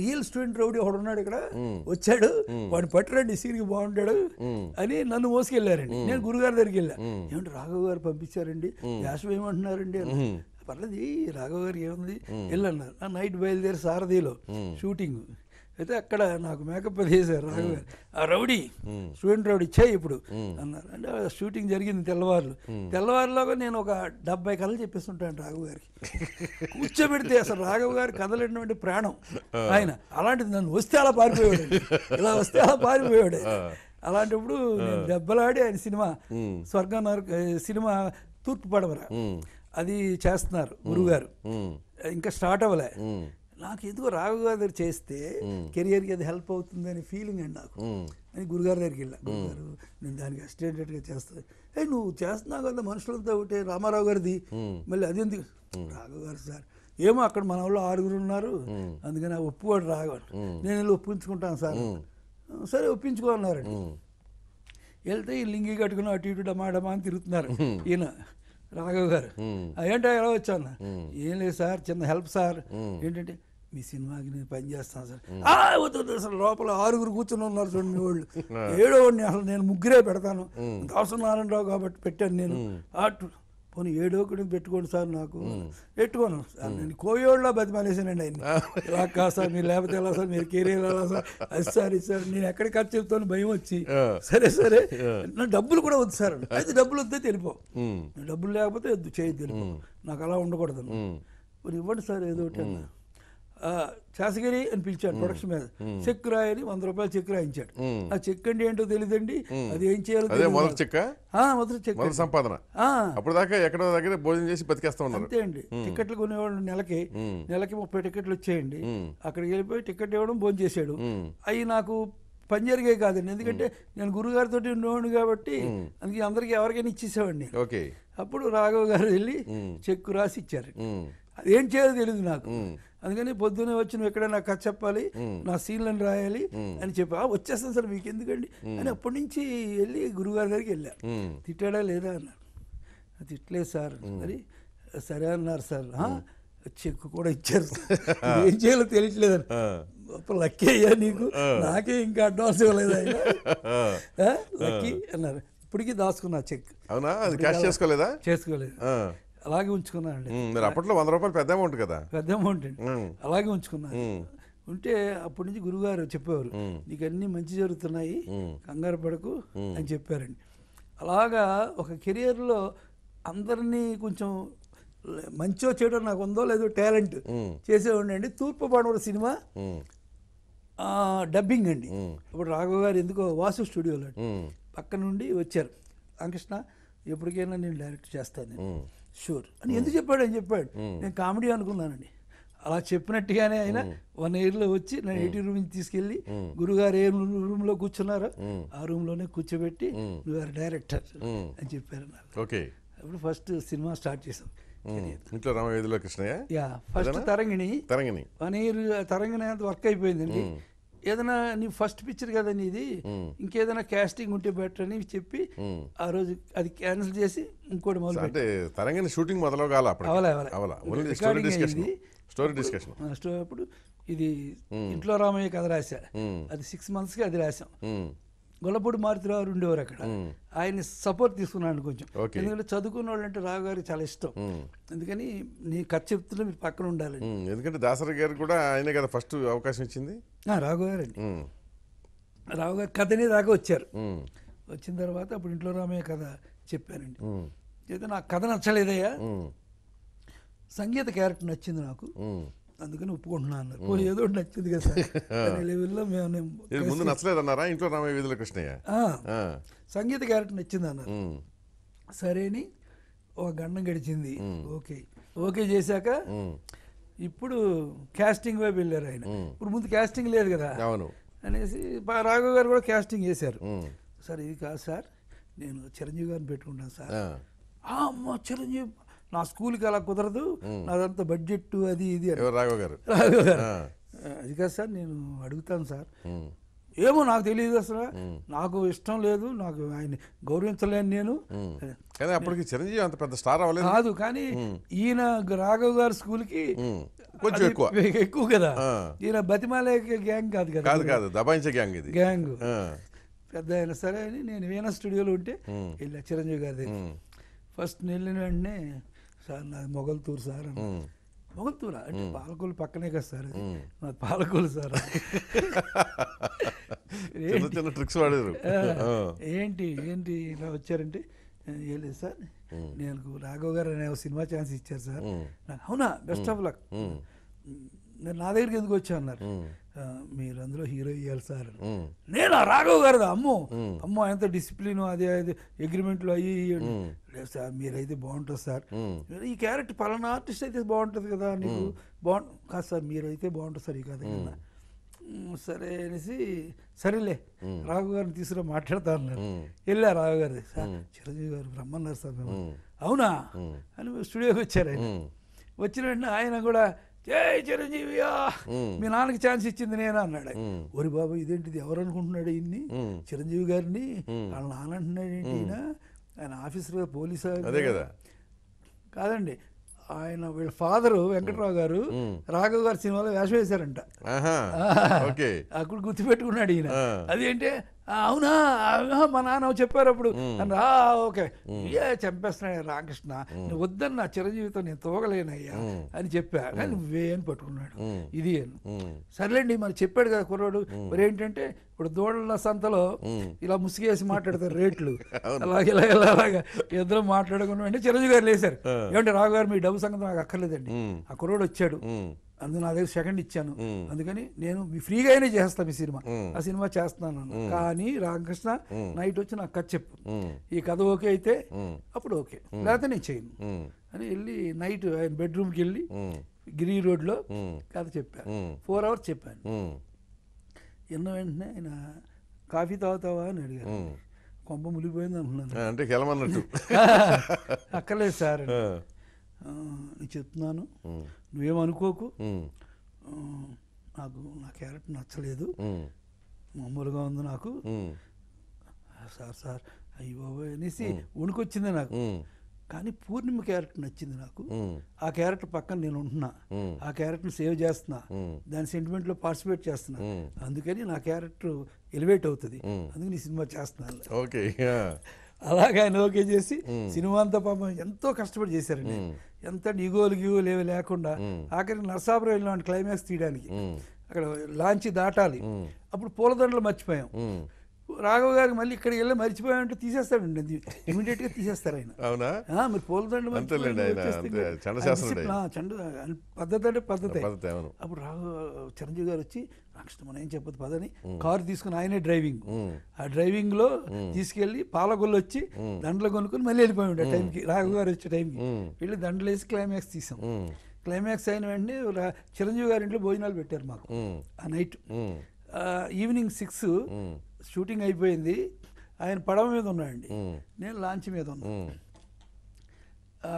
రియల్ స్టూడెంట్ రౌడీ ఒకడు ఉన్నాడు ఇక్కడ వచ్చాడు వాడు పట్టరండి సీన్కి బాగుంటాడు అని నన్ను మోసుకెళ్ళారండి నేను గురుగారి దగ్గరికి వెళ్ళా ఏమంటే రాఘవ్ గారు పంపించారండి వ్యాసం ఏమంటున్నారండి పర్లేదు రాఘవ్ గారికి ఏముంది వెళ్ళన్నారు ఆ నైట్ బయలుదేరి సారథిలో షూటింగ్ అయితే అక్కడ నాకు మేకప్ చేశారు వేశారు గారు ఆ రౌడీ స్టూడెంట్ రౌడీ ఇచ్చే ఇప్పుడు అన్నారు అంటే షూటింగ్ జరిగింది తెల్లవారులు తెల్లవారులోగా నేను ఒక డెబ్బై కథలు చెప్పేస్తుంటాను రాఘవ గారికి కూర్చోబెడితే అసలు రాఘవ కథలు కథలేటువంటి ప్రాణం ఆయన అలాంటిది నన్ను వస్తే అలా పారిపోయాడు ఇలా వస్తే అలా పారిపోయాడు అలాంటప్పుడు దెబ్బలాడి ఆయన సినిమా స్వర్గం సినిమా తూర్పు పడవరా అది చేస్తున్నారు గురువుగారు ఇంకా స్టార్ట్ అవ్వలే నాకు ఎందుకో రాఘవగారు చేస్తే కెరియర్కి అది హెల్ప్ అవుతుందని ఫీలింగ్ అండి నాకు అని గురుగారి దగ్గరికి వెళ్ళాను గురుగారు నేను దానికి అసిస్టెంట్గా చేస్తాను అయ్యి నువ్వు చేస్తున్నావు కదా మనుషులంతా ఒకటే రామారావు గారిది మళ్ళీ అది ఎందుకు రాఘవ గారు సార్ ఏమో అక్కడ మన వాళ్ళు ఆరుగురు ఉన్నారు అందుకని ఆ ఒప్పువాడు రాగవాడు నేను వెళ్ళి ఒప్పించుకుంటాను సార్ సరే ఒప్పించుకో వెళ్తే ఈ లింగి కట్టుకుని అటు ఇటు డమా డమా అని తిరుగుతున్నారు ఈయన రాఘవ్ గారు ఏంటో ఎలా వచ్చా ఏం లేదు సార్ చిన్న హెల్ప్ సార్ ఏంటంటే మీ సినిమాకి నేను పనిచేస్తాను సార్ వద్దు అసలు లోపల ఆరుగురు కూర్చుని ఉన్నారు చూడండి మీ వాళ్ళు ఏడో వాడిని అసలు నేను ముగ్గురే పెడతాను అవసరం నారాయణరావు కాబట్టి పెట్టాను నేను పోనీ ఏడో ఒకటి పెట్టుకోండి సార్ నాకు పెట్టుకోను సార్ నేను కోయోళ్ళలో బతిమాలేసానండి ఆయన ఇలా కా సార్ మీరు లేకపోతే ఎలా సార్ మీరు కెరీర్ ఎలా సార్ అది సార్ ఇది సార్ నేను ఎక్కడ ఖర్చు చెప్తాను భయం వచ్చి సరే సరే నా డబ్బులు కూడా వద్దు సార్ అయితే డబ్బులు వద్దే తెలిపో డబ్బులు లేకపోతే వద్దు చేయదు నాకు అలా ఉండకూడదు ఇవ్వండి సార్ ఏదో ఒకటి అన్నా శాసగిరి అని పిలిచాడు ప్రొడక్షన్ మీద చెక్ రాయని వంద రూపాయలు చెక్ రాయించాడు ఆ చెక్ అండి ఏంటో తెలియదండి అది ఏం చేయాలి మొదటి చెక్ సంపాదన అప్పుడు దాకా ఎక్కడ దగ్గర భోజనం చేసి బతికేస్తా అంతే అండి టికెట్లు కొనేవాళ్ళు నెలకి నెలకి ముప్పై టికెట్లు వచ్చేయండి అక్కడికి వెళ్ళిపోయి టికెట్ ఇవ్వడం భోజనం చేశాడు అవి నాకు పని జరిగే కాదండి ఎందుకంటే నేను గురుగారితో ఉండేవాడు కాబట్టి అందుకే అందరికి ఎవరికైనా ఇచ్చేసేవాడిని అప్పుడు రాఘవ్ గారు వెళ్ళి చెక్ రాసి ఇచ్చారు ఏం చేయాలో తెలియదు నాకు అందుకని పొద్దునే వచ్చి నువ్వు ఎక్కడైనా కథ చెప్పాలి నా సీన్లను రాయాలి అని చెప్పి వచ్చేస్తాను సార్ మీకు ఎందుకండి అని అప్పటి నుంచి వెళ్ళి గురుగారి దగ్గరికి వెళ్ళా తిట్టాడా లేదా అన్నారు తిట్టలేదు సార్ మరి సరే అన్నారు సార్ చెక్ కూడా ఇచ్చారు [laughs] ఏం చేయాలో తెలియట్లేదని లక్కీ అయ్యా నీకు నాకే ఇంకా అడ్వాన్స్ ఇవ్వలేదు ఆయన లక్కీ అన్నారు ఇప్పటికీ దాచుకున్నా చెక్ అవునా చేసుకోలేదా చేసుకోలేదు అలాగే ఉంచుకున్నానండి మీరు అప్పట్లో వంద రూపాయలు పెద్ద అమౌంట్ కదా పెద్ద అమౌంట్ అండి అలాగే ఉంచుకున్నాను ఉంటే అప్పటి నుంచి గురుగారు చెప్పేవారు నీకు అన్ని మంచి జరుగుతున్నాయి కంగారు పడకు అని చెప్పారండి అలాగా ఒక కెరియర్లో అందరినీ కొంచెం మంచో చేయడం నాకు ఉందో లేదో టాలెంట్ చేసేవాడి అండి తూర్పు పడవడు సినిమా డబ్బింగ్ అండి ఇప్పుడు రాఘవ గారు ఎందుకో వాసు స్టూడియోలో పక్క నుండి వచ్చారు రామకృష్ణ ఎప్పటికైనా నేను డైరెక్ట్ చేస్తాను షూర్ అని ఎందుకు చెప్పాడు అని చెప్పాడు నేను కామెడీ అనుకున్నానండి అలా చెప్పినట్టుగానే ఆయన వన్ ఇయర్లో వచ్చి నేను ఎయిటీ రూమ్ తీసుకెళ్ళి గురుగారు ఏ లో కూర్చున్నారో ఆ రూమ్ లోనే కూర్చోబెట్టి నువ్వు డైరెక్టర్ అని చెప్పారు ఓకే అప్పుడు ఫస్ట్ సినిమా స్టార్ట్ చేసాం ఇంట్లో yeah first Tarangini Tarangini one year Tarangini work అయిపోయిందండి ఏదైనా నీ ఫస్ట్ పిక్చర్ కదా నీది ఇంకేదైనా కాస్టింగ్ ఉంటే బెటర్ అని చెప్పి ఆ రోజు అది క్యాన్సిల్ చేసి ఇంకోటి మొదలు అంటే తరంగిన షూటింగ్ మొదలు స్టోరీ డిస్కషన్ అప్పుడు ఇది ఇంట్లో రామయ్య కథ రాశా అది సిక్స్ మంత్స్ కి అది రాసాం గొల్లపూడి మారుతిరావు ఉండేవారు అక్కడ ఆయన సపోర్ట్ తీసుకున్నాను కొంచెం ఎందుకంటే చదువుకున్న వాళ్ళంటే రావు గారికి చాలా ఇష్టం అందుకని నీ ఖర్చు చెప్తున్నా మీరు పక్కన ఉండాలి ఎందుకంటే దాసరి గారు కూడా ఆయనే కదా ఫస్ట్ అవకాశం ఇచ్చింది రాఘు అండి రావు గారు కథనే దాకా వచ్చారు వచ్చిన తర్వాత అప్పుడు ఇంట్లో రామయ్య కథ చెప్పానండి అయితే నాకు కథ నచ్చలేదయ్యా సంగీత క్యారెక్టర్ నచ్చింది నాకు అందుకని ఒప్పుకుంటున్నా అన్నారు ఏదో నచ్చింది కదా [laughs] లెవెల్లో మేము ముందు నచ్చలేదు అన్నారా ఇంట్లో రామయ్య వీధుల కృష్ణయ్య సంగీత క్యారెక్టర్ నచ్చింది అన్నారు సరేని ఒక గండం గడిచింది ఓకే ఓకే చేశాక ఇప్పుడు క్యాస్టింగ్ వైపు వెళ్ళారు ఆయన ఇప్పుడు ముందు క్యాస్టింగ్ లేదు కదా అవును అనేసి రాఘవ్ గారు కూడా క్యాస్టింగ్ చేశారు సార్ ఇది కాదు సార్ నేను చిరంజీవి గారిని పెట్టుకుంటాను సార్ అమ్మ చిరంజీవి నా స్కూల్కి అలా కుదరదు నాదంతా బడ్జెట్ అది ఇది రాఘవ గారు రాఘవ గారు అది కాదు సార్ నేను అడుగుతాను సార్ ఏమో నాకు తెలియదు అసలు నాకు ఇష్టం లేదు నాకు ఆయన గౌరవించలేను నేను కానీ అప్పటికి చిరంజీవి అంత పెద్ద స్టార్ అవ్వలేదు కాదు కానీ ఈయన రాఘవ్ గారి స్కూల్కి కొంచెం ఎక్కువ ఎక్కువ కదా ఈయన బతిమాలే గ్యాంగ్ కాదు కదా కాదు కాదు దబాయించే గ్యాంగ్ ఇది గ్యాంగ్ పెద్ద ఆయన సరే అని నేను వీణా స్టూడియోలో ఉంటే వెళ్ళా చిరంజీవి గారి ఫస్ట్ వెళ్ళిన వెంటనే సార్ నాది మొగల్తూరు సార్ అని మొగల్తూరా అంటే పాలకూలు పక్కనే కదా సార్ నాది పాలకూలు సార్ [laughs] ట్రిక్స్ వాడారు ఏంటి ఏంటి ఇలా వచ్చారంటే ఏం లేదు సార్ నేను రాఘవ్ గారు అనే సినిమా ఛాన్స్ ఇచ్చారు సార్ నాకు అవునా బెస్ట్ ఆఫ్ లక్ నేను నా దగ్గరికి ఎందుకు వచ్చా అన్నారు మీరు అందులో హీరో ఇయ్యాలి సార్ నేను రాఘవ్ గారు అమ్మో అమ్మో ఎంత డిసిప్లిన్ అది అది అగ్రిమెంట్లు అయ్యి సార్ మీరైతే బాగుంటుంది సార్ ఈ క్యారెక్టర్ పలానా ఆర్టిస్ట్ అయితే బాగుంటుంది కదా నీకు బాగు కాదు సార్ మీరైతే బాగుంటుంది సార్ ఈ కథ కదా సరే అనేసి సరేలే రాఘు గారిని తీసుకురా మాట్లాడతా నేను వెళ్ళా రాఘు గారి సార్ చిరంజీవి గారు రమ్మన్నారు సార్ మేము అవునా అని స్టూడియోకి వచ్చారు ఆయన వచ్చిన వెంటనే ఆయన కూడా జై చిరంజీవియా మీ నాన్నకి ఛాన్స్ ఇచ్చింది నేను అన్నాడు ఒరి బాబు ఇదేంటిది ఎవరు అనుకుంటున్నాడు ఇన్ని చిరంజీవి గారిని వాళ్ళ నాన్న అంటున్నాడు ఏంటి ఆయన ఆఫీసర్ పోలీసు అదే కదా కాదండి ఆయన వీళ్ళ ఫాదరు వెంకట్రావు గారు రాఘవ్ గారి సినిమాలో వేషం వేశారంట అక్కడ గుర్తుపెట్టుకున్నాడు ఈయన అదేంటే అవునా మా నాన్న చెప్పారు అప్పుడు రా ఓకే ఏ చంపేస్తున్నాడు రామకృష్ణ నువ్వు వద్దని నా చిరంజీవితో నేను తోగలేనయ్యా అని చెప్పా కానీ నువ్వేం పట్టుకున్నాడు ఇది సర్లేండి మరి చెప్పాడు కదా కుర్రాడు మరి ఏంటంటే ఇప్పుడు దూడల సంతలో ఇలా ముసిగేసి మాట్లాడతారు రేట్లు అలాగే ఇలా ఇలా అలాగా ఇద్దరు అంటే చిరంజీవి గారు లేశారు ఏమంటే రావు గారు మీ డబ్బు సంగతి నాకు అక్కర్లేదండి ఆ కుర్రాడు వచ్చాడు అందుకు నా దగ్గర సెకండ్ ఇచ్చాను అందుకని నేను ఫ్రీగా అయినా చేస్తాను ఈ సినిమా ఆ సినిమా చేస్తున్నాను కానీ రామకృష్ణ నైట్ వచ్చి నాకు కథ చెప్పు ఈ కథ ఓకే అయితే అప్పుడు ఓకే లేకపోతే నేను చేయను అని వెళ్ళి నైట్ ఆయన బెడ్రూమ్కి వెళ్ళి గిరి రోడ్లో కథ చెప్పాను ఫోర్ అవర్స్ చెప్పాను ఎన్నో వెంటనే ఆయన కాఫీ తాగుతావా అని అడిగాను కొంప మునిగిపోయింది అనుకున్నాను అంటే [laughs] అక్కర్లేదు సార్ నేను చెప్తున్నాను నువ్వేమనుకోకు నాకు నా క్యారెట్ నచ్చలేదు మామూలుగా ఉంది నాకు సార్ సార్ అయ్యో అనేసి వణుకొచ్చింది నాకు కానీ పూర్ణిమ క్యారెట్ నచ్చింది నాకు ఆ క్యారెట్ పక్కన నేను ఉంటున్నా ఆ క్యారెట్ని సేవ్ చేస్తున్నా దాని సెంటిమెంట్లో పార్టిసిపేట్ చేస్తున్నా అందుకని నా క్యారెట్ ఎలివేట్ అవుతుంది అందుకని ఈ సినిమా చేస్తున్నాను అలాగే ఆయన ఓకే చేసి సినిమా అంతా పాపం ఎంతో కష్టపడి చేశారండి ఎంత ఇగోలు గిగోలు ఏవి లేకుండా ఆఖరికి నర్సాపురం వెళ్ళిన క్లైమాక్స్ తీయడానికి అక్కడ లాంచ్ దాటాలి అప్పుడు పూలదండలు మర్చిపోయాం రాఘవ గారికి మళ్ళీ ఇక్కడ వెళ్ళి మర్చిపోయామంటే తీసేస్తాడండి ఇమీడియట్ గా తీసేస్తారు ఆయన అవునా మరి పూలదండ పద్ధతి అంటే పద్ధతి అప్పుడు రాఘవ చిరంజీవి గారు వచ్చి నెక్స్ట్ మనం ఏం చెప్పదు పదని కారు తీసుకుని ఆయనే డ్రైవింగ్ ఆ డ్రైవింగ్ లో తీసుకెళ్లి పాలగొల్లు వచ్చి దండలు కొనుక్కుని మళ్ళీ వెళ్ళిపోయి ఉండే టైంకి రాఘు గారు వచ్చే టైంకి వెళ్ళి దండలు వేసి క్లైమాక్స్ తీసాం క్లైమాక్స్ అయిన వెంటనే చిరంజీవి గారి ఇంట్లో భోజనాలు పెట్టారు మాకు ఆ నైట్ ఈవినింగ్ సిక్స్ షూటింగ్ అయిపోయింది ఆయన పడవ మీద ఉన్నాడండి నేను లాంచ్ మీద ఉన్నా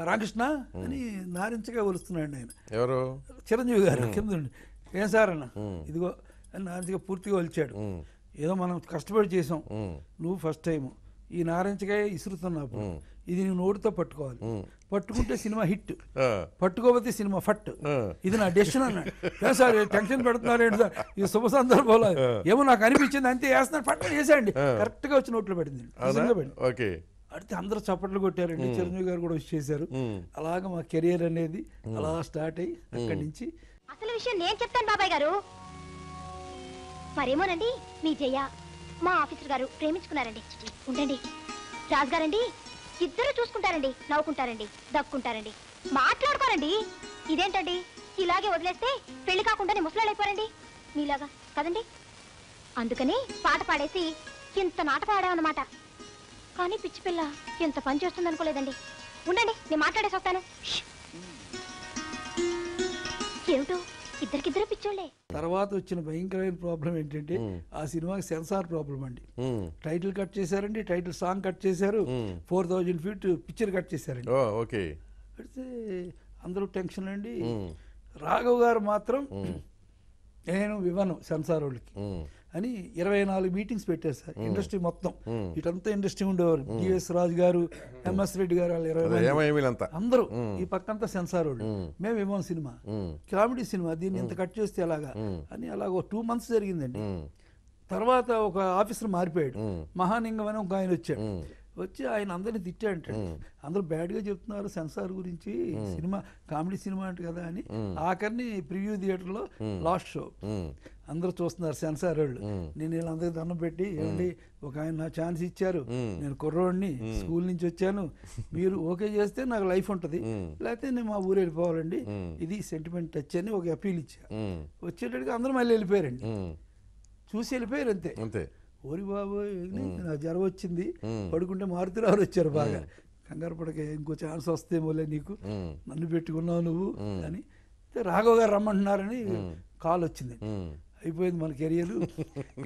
రామకృష్ణ అని నారించగా ఒలుస్తున్నాడు ఆయన ఎవరు చిరంజీవి గారు కింద ఏం సార్ అన్న ఇదిగో అని నారింజకాయ పూర్తిగా వలిచాడు ఏదో మనం కష్టపడి చేసాం నువ్వు ఫస్ట్ టైం ఈ నారింజకాయ ఇసురుతున్నప్పుడు ఇది నువ్వు నోటితో పట్టుకోవాలి పట్టుకుంటే సినిమా హిట్ పట్టుకోకపోతే సినిమా ఫట్ ఇది నా డెసిషన్ అన్నాడు సార్ టెన్షన్ పెడుతున్నారు ఏంటి సార్ ఈ శుభ సందర్భంలో ఏమో నాకు అనిపించింది అంతే వేస్తున్నాడు ఫట్ వేసాయండి కరెక్ట్గా వచ్చి నోట్లో పెట్టింది ఓకే అడితే అందరూ చప్పట్లు కొట్టారండి చిరంజీవి గారు కూడా వచ్చి చేశారు అలాగ మా కెరియర్ అనేది అలా స్టార్ట్ అయ్యి అక్కడి నుంచి అసలు విషయం నేను చెప్తాను బాబాయ్ గారు మరేమోనండి మీ జయ మా ఆఫీసర్ గారు ప్రేమించుకున్నారండి ఉండండి రాజుగారండి ఇద్దరు చూసుకుంటారండి నవ్వుకుంటారండి దక్కుంటారండి మాట్లాడుకోరండి ఇదేంటండి ఇలాగే వదిలేస్తే పెళ్లి కాకుండానే ముసలాడైపోరండి మీలాగా కదండి అందుకని పాట పాడేసి ఇంత నాట పాడామన్నమాట కానీ పిచ్చి పిల్ల ఇంత పని చేస్తుంది అనుకోలేదండి ఉండండి నేను మాట్లాడేసి వస్తాను ఏమిటో తర్వాత వచ్చిన భయంకరమైన ప్రాబ్లం ఏంటంటే ఆ సినిమాకి సెన్సార్ ప్రాబ్లం అండి టైటిల్ కట్ చేశారండి టైటిల్ సాంగ్ కట్ చేశారు four thousand feet picture cut చేశారండి ఓకే పెడితే అందరూ టెన్షన్ అండి రాఘవ్ గారు మాత్రం నేను ఇవ్వను సెన్సార్ వాళ్ళకి అని ఇరవై నాలుగు మీటింగ్స్ పెట్టారు సార్ ఇండస్ట్రీ మొత్తం ఇటంతా ఇండస్ట్రీ ఉండేవారు జీఎస్ రాజు గారు ఎంఎస్ రెడ్డి గారు ఇరవై అందరూ ఈ పక్కంతా సెన్సార్ మేము ఏమో సినిమా కామెడీ సినిమా దీన్ని ఇంత కట్ చేస్తే ఎలాగా అని అలాగ టూ మంత్స్ జరిగిందండి తర్వాత ఒక ఆఫీసర్ మారిపోయాడు మహాలింగం అని ఒక ఆయన వచ్చాడు వచ్చి ఆయన అందరిని తిట్టాడు అందరూ గా చెప్తున్నారు సెన్సార్ గురించి సినిమా కామెడీ సినిమా అంట కదా అని ఆఖరిని ప్రివ్యూ థియేటర్ లో లాస్ట్ షో అందరూ చూస్తున్నారు సెన్సార్ వాళ్ళు నేను వీళ్ళందరికీ దండం పెట్టి ఏమండి ఒక ఆయన నా ఛాన్స్ ఇచ్చారు నేను కుర్రోడిని స్కూల్ నుంచి వచ్చాను మీరు ఓకే చేస్తే నాకు లైఫ్ ఉంటుంది లేకపోతే నేను మా ఊరు వెళ్ళిపోవాలండి ఇది సెంటిమెంట్ టచ్ అని ఒక అపీల్ ఇచ్చా వచ్చేటట్టుగా అందరూ మళ్ళీ వెళ్ళిపోయారండి చూసి వెళ్ళిపోయారు అంతే అంతే ఓరి బాబు నా జ్వరం వచ్చింది పడుకుంటే మారుతిరావులు వచ్చారు బాగా కంగారు పడక ఇంకో ఛాన్స్ వస్తేమోలే నీకు నన్ను పెట్టుకున్నావు నువ్వు అని రాఘవ్ గారు రమ్మంటున్నారని కాల్ వచ్చింది అయిపోయింది మన కెరియర్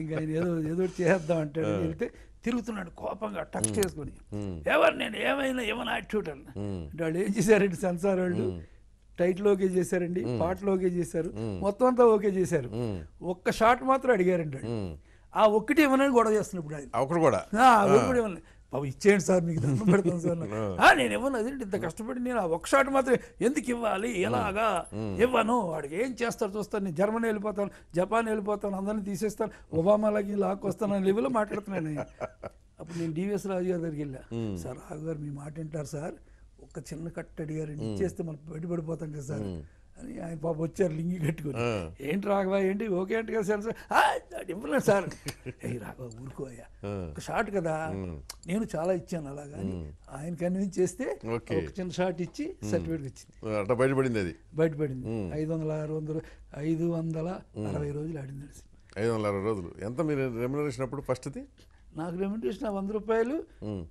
ఇంకా ఆయన ఏదో ఏదో చేద్దాం అంటాడు వెళ్తే తిరుగుతున్నాడు కోపంగా టచ్ చేసుకొని ఎవరు నేను ఏమైనా ఏమైనా యాటిట్యూడ్ అంటే వాళ్ళు ఏం చేశారండి సెన్సార్ వాళ్ళు టైట్లో ఓకే చేశారండి పాటలో ఓకే చేశారు మొత్తం అంతా ఓకే చేశారు ఒక్క షాట్ మాత్రం అడిగారండి ఆ ఒక్కటి ఏమైనా గొడవ చేస్తున్నప్పుడు ఆయన ఒకటి కూడా ఒకటి ఏమన్నా అవి ఇచ్చేయండి సార్ మీకు దండం పెడతాను సార్ [laughs] నేను ఇవ్వను అదేంటి ఇంత కష్టపడి నేను ఆ ఒక షాట్ మాత్రం ఎందుకు ఇవ్వాలి ఎలాగా ఇవ్వను వాడికి ఏం చేస్తారు చూస్తాను నేను జర్మనీ వెళ్ళిపోతాను జపాన్ వెళ్ళిపోతాను అందరిని తీసేస్తాను ఒబామాలకి లాక్కొస్తాను అని లెవెల్లో మాట్లాడుతున్నాను అప్పుడు నేను డివిఎస్ రాజు గారి దగ్గరికి వెళ్ళా సార్ రాజు గారు మీ మాట వింటారు సార్ ఒక చిన్న కట్టడి గారు ఇచ్చేస్తే మనం బయటపడిపోతాం కదా సార్ అని ఆయన పాప వచ్చారు లింగి కట్టుకుని ఏంటి రాఘవా ఏంటి ఓకే అంటే కదా సార్ ఇవ్వలే సార్ [laughs] ఏ రాఘవ ఊరుకోయా ఒక షాట్ కదా నేను చాలా ఇచ్చాను అలాగా ఆయన కన్విన్స్ చేస్తే ఒక చిన్న షాట్ ఇచ్చి సర్టిఫికేట్ ఇచ్చింది అట్లా బయటపడింది అది బయటపడింది ఐదు వందల ఆరు వందలు ఐదు వందల అరవై రోజులు ఆడింది ఐదు వందల అరవై రోజులు ఎంత మీరు రెమ్యూనరేషన్ అప్పుడు ఫస్ట్ది నాకు రెమ్యూనరేషన్ వంద రూపాయలు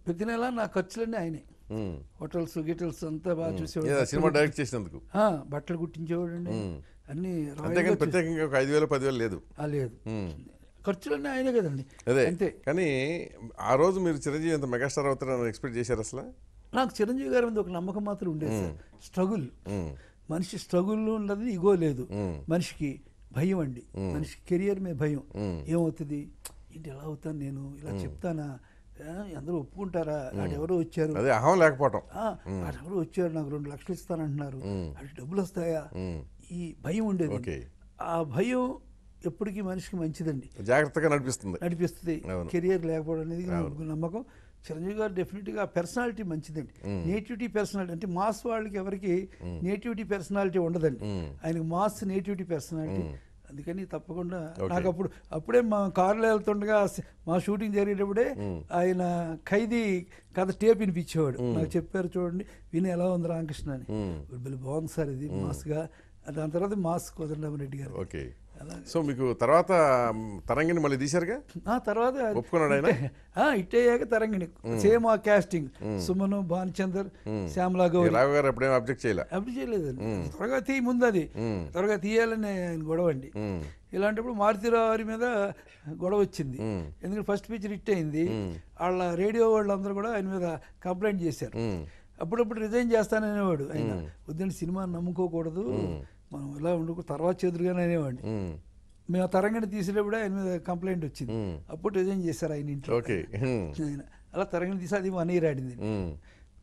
ప్రతి నెల నా ఖర్చులన్నీ ఆయనే Hmm. హోటల్స్ గిటల్స్ అంతా బాగా hmm. చూసేవాడు సినిమా డైరెక్ట్ చేసినందుకు బట్టలు కుట్టించేవాడు అండి hmm. అన్ని ప్రత్యేకంగా ఒక ఐదు వేలు పదివేలు లేదు లేదు ఖర్చులన్నీ ఆయనే కదండి అదే అంతే కానీ ఆ రోజు మీరు చిరంజీవి ఎంత మెగాస్టార్ అవుతారని ఎక్స్పెక్ట్ చేశారు అసలు నాకు చిరంజీవి గారి మీద ఒక నమ్మకం మాత్రం ఉండేది స్ట్రగుల్ మనిషి స్ట్రగుల్ ఉండదు ఇగో లేదు మనిషికి భయం అండి మనిషి కెరియర్ మీద భయం ఏమవుతుంది ఏంటి ఎలా అవుతాను నేను ఇలా చెప్తానా అందరూ ఒప్పుకుంటారా అటు ఎవరు వచ్చారు అహం లేకపోవటం ఎవరు వచ్చారు నాకు రెండు లక్షలు ఇస్తానంటున్నారు అటు డబ్బులు వస్తాయా ఈ భయం ఉండేది ఆ భయం ఎప్పటికీ మనిషికి మంచిదండి జాగ్రత్తగా నడిపిస్తుంది నడిపిస్తుంది కెరియర్ లేకపోవడం అనేది నమ్మకం చిరంజీవి గారు డెఫినెట్గా పర్సనాలిటీ మంచిదండి నేటివిటీ పర్సనాలిటీ అంటే మాస్ వాళ్ళకి ఎవరికి నేటివిటీ పర్సనాలిటీ ఉండదండి ఆయనకు మాస్ నేటివిటీ పర్సనాలిటీ అందుకని తప్పకుండా నాకు అప్పుడు అప్పుడే మా కారులో వెళ్తుండగా మా షూటింగ్ జరిగేటప్పుడే ఆయన ఖైదీ కథ టేప్ వినిపించేవాడు నాకు చెప్పారు చూడండి విని ఎలా ఉంది రామకృష్ణ అని బాగుంది సార్ ఇది మాస్గా దాని తర్వాత మాస్ కోదండరామరెడ్డి గారు సో మీకు తర్వాత తరంగిణి మళ్ళీ తీశారుగా తర్వాత ఒప్పుకున్నాడు ఆయన ఇట్ అయ్యాక తరంగిణి సేమ్ ఆ కాస్టింగ్ సుమను భానుచందర్ శ్యామలా గౌరి గారు ఎప్పుడేం అబ్జెక్ట్ చేయలే అబ్జెక్ట్ చేయలేదు త్వరగా తీయ ముందు అది త్వరగా తీయాలని గొడవ అండి ఇలాంటప్పుడు మారుతిరావు గారి మీద గొడవ వచ్చింది ఎందుకంటే ఫస్ట్ పిక్చర్ హిట్ అయింది వాళ్ళ రేడియో వాళ్ళందరూ కూడా ఆయన మీద కంప్లైంట్ చేశారు అప్పుడప్పుడు రిజైన్ చేస్తాననేవాడు ఆయన వద్దండి సినిమా నమ్ముకోకూడదు మనం ఇలా ఉండకు తర్వాత చేదురుగానే అనేవాడిని మేము తరంగిణి తీసేటప్పుడు ఆయన మీద కంప్లైంట్ వచ్చింది అప్పుడు రిజైన్ చేశారు ఆయన ఇంట్లో ఆయన అలా తరంగిణి తీసి అది మనీ ఇయర్ ఆడింది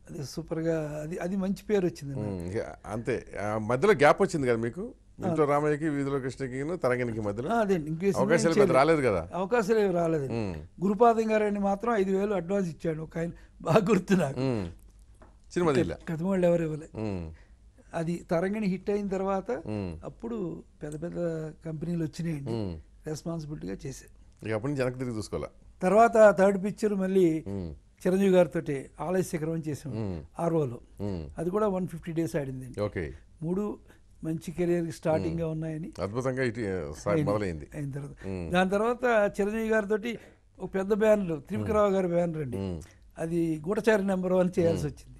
అది సూపర్గా అది అది మంచి పేరు వచ్చింది అంతే మధ్యలో గ్యాప్ వచ్చింది కదా మీకు ఇంట్లో రామయ్యకి వీధిలో కృష్ణకి తరంగిణికి మధ్యలో అవకాశాలు రాలేదు కదా అవకాశాలు ఏమి రాలేదు గురుపాదం గారని మాత్రం ఐదు వేలు అడ్వాన్స్ ఇచ్చాడు ఒక ఆయన బాగా గుర్తు సినిమా కథమాళ్ళు ఎవరు ఇవ్వలేదు అది తరంగిణి హిట్ అయిన తర్వాత అప్పుడు పెద్ద పెద్ద కంపెనీలు వచ్చినాయండి రెస్పాన్సిబిలిటీగా చేశారు అప్పటి తర్వాత థర్డ్ పిక్చర్ మళ్ళీ చిరంజీవి గారితో ఆలయ శిఖరం చేసాం ఆర్ఓలో అది కూడా వన్ ఫిఫ్టీ డేస్ ఆడింది ఓకే మూడు మంచి కెరీర్ స్టార్టింగ్ గా ఉన్నాయని అద్భుతంగా తర్వాత దాని తర్వాత చిరంజీవి గారితో ఒక పెద్ద బ్యానర్ త్రిపుకరావు గారి బ్యానర్ అండి అది గూటచారి నెంబర్ వన్ చేయాల్సి వచ్చింది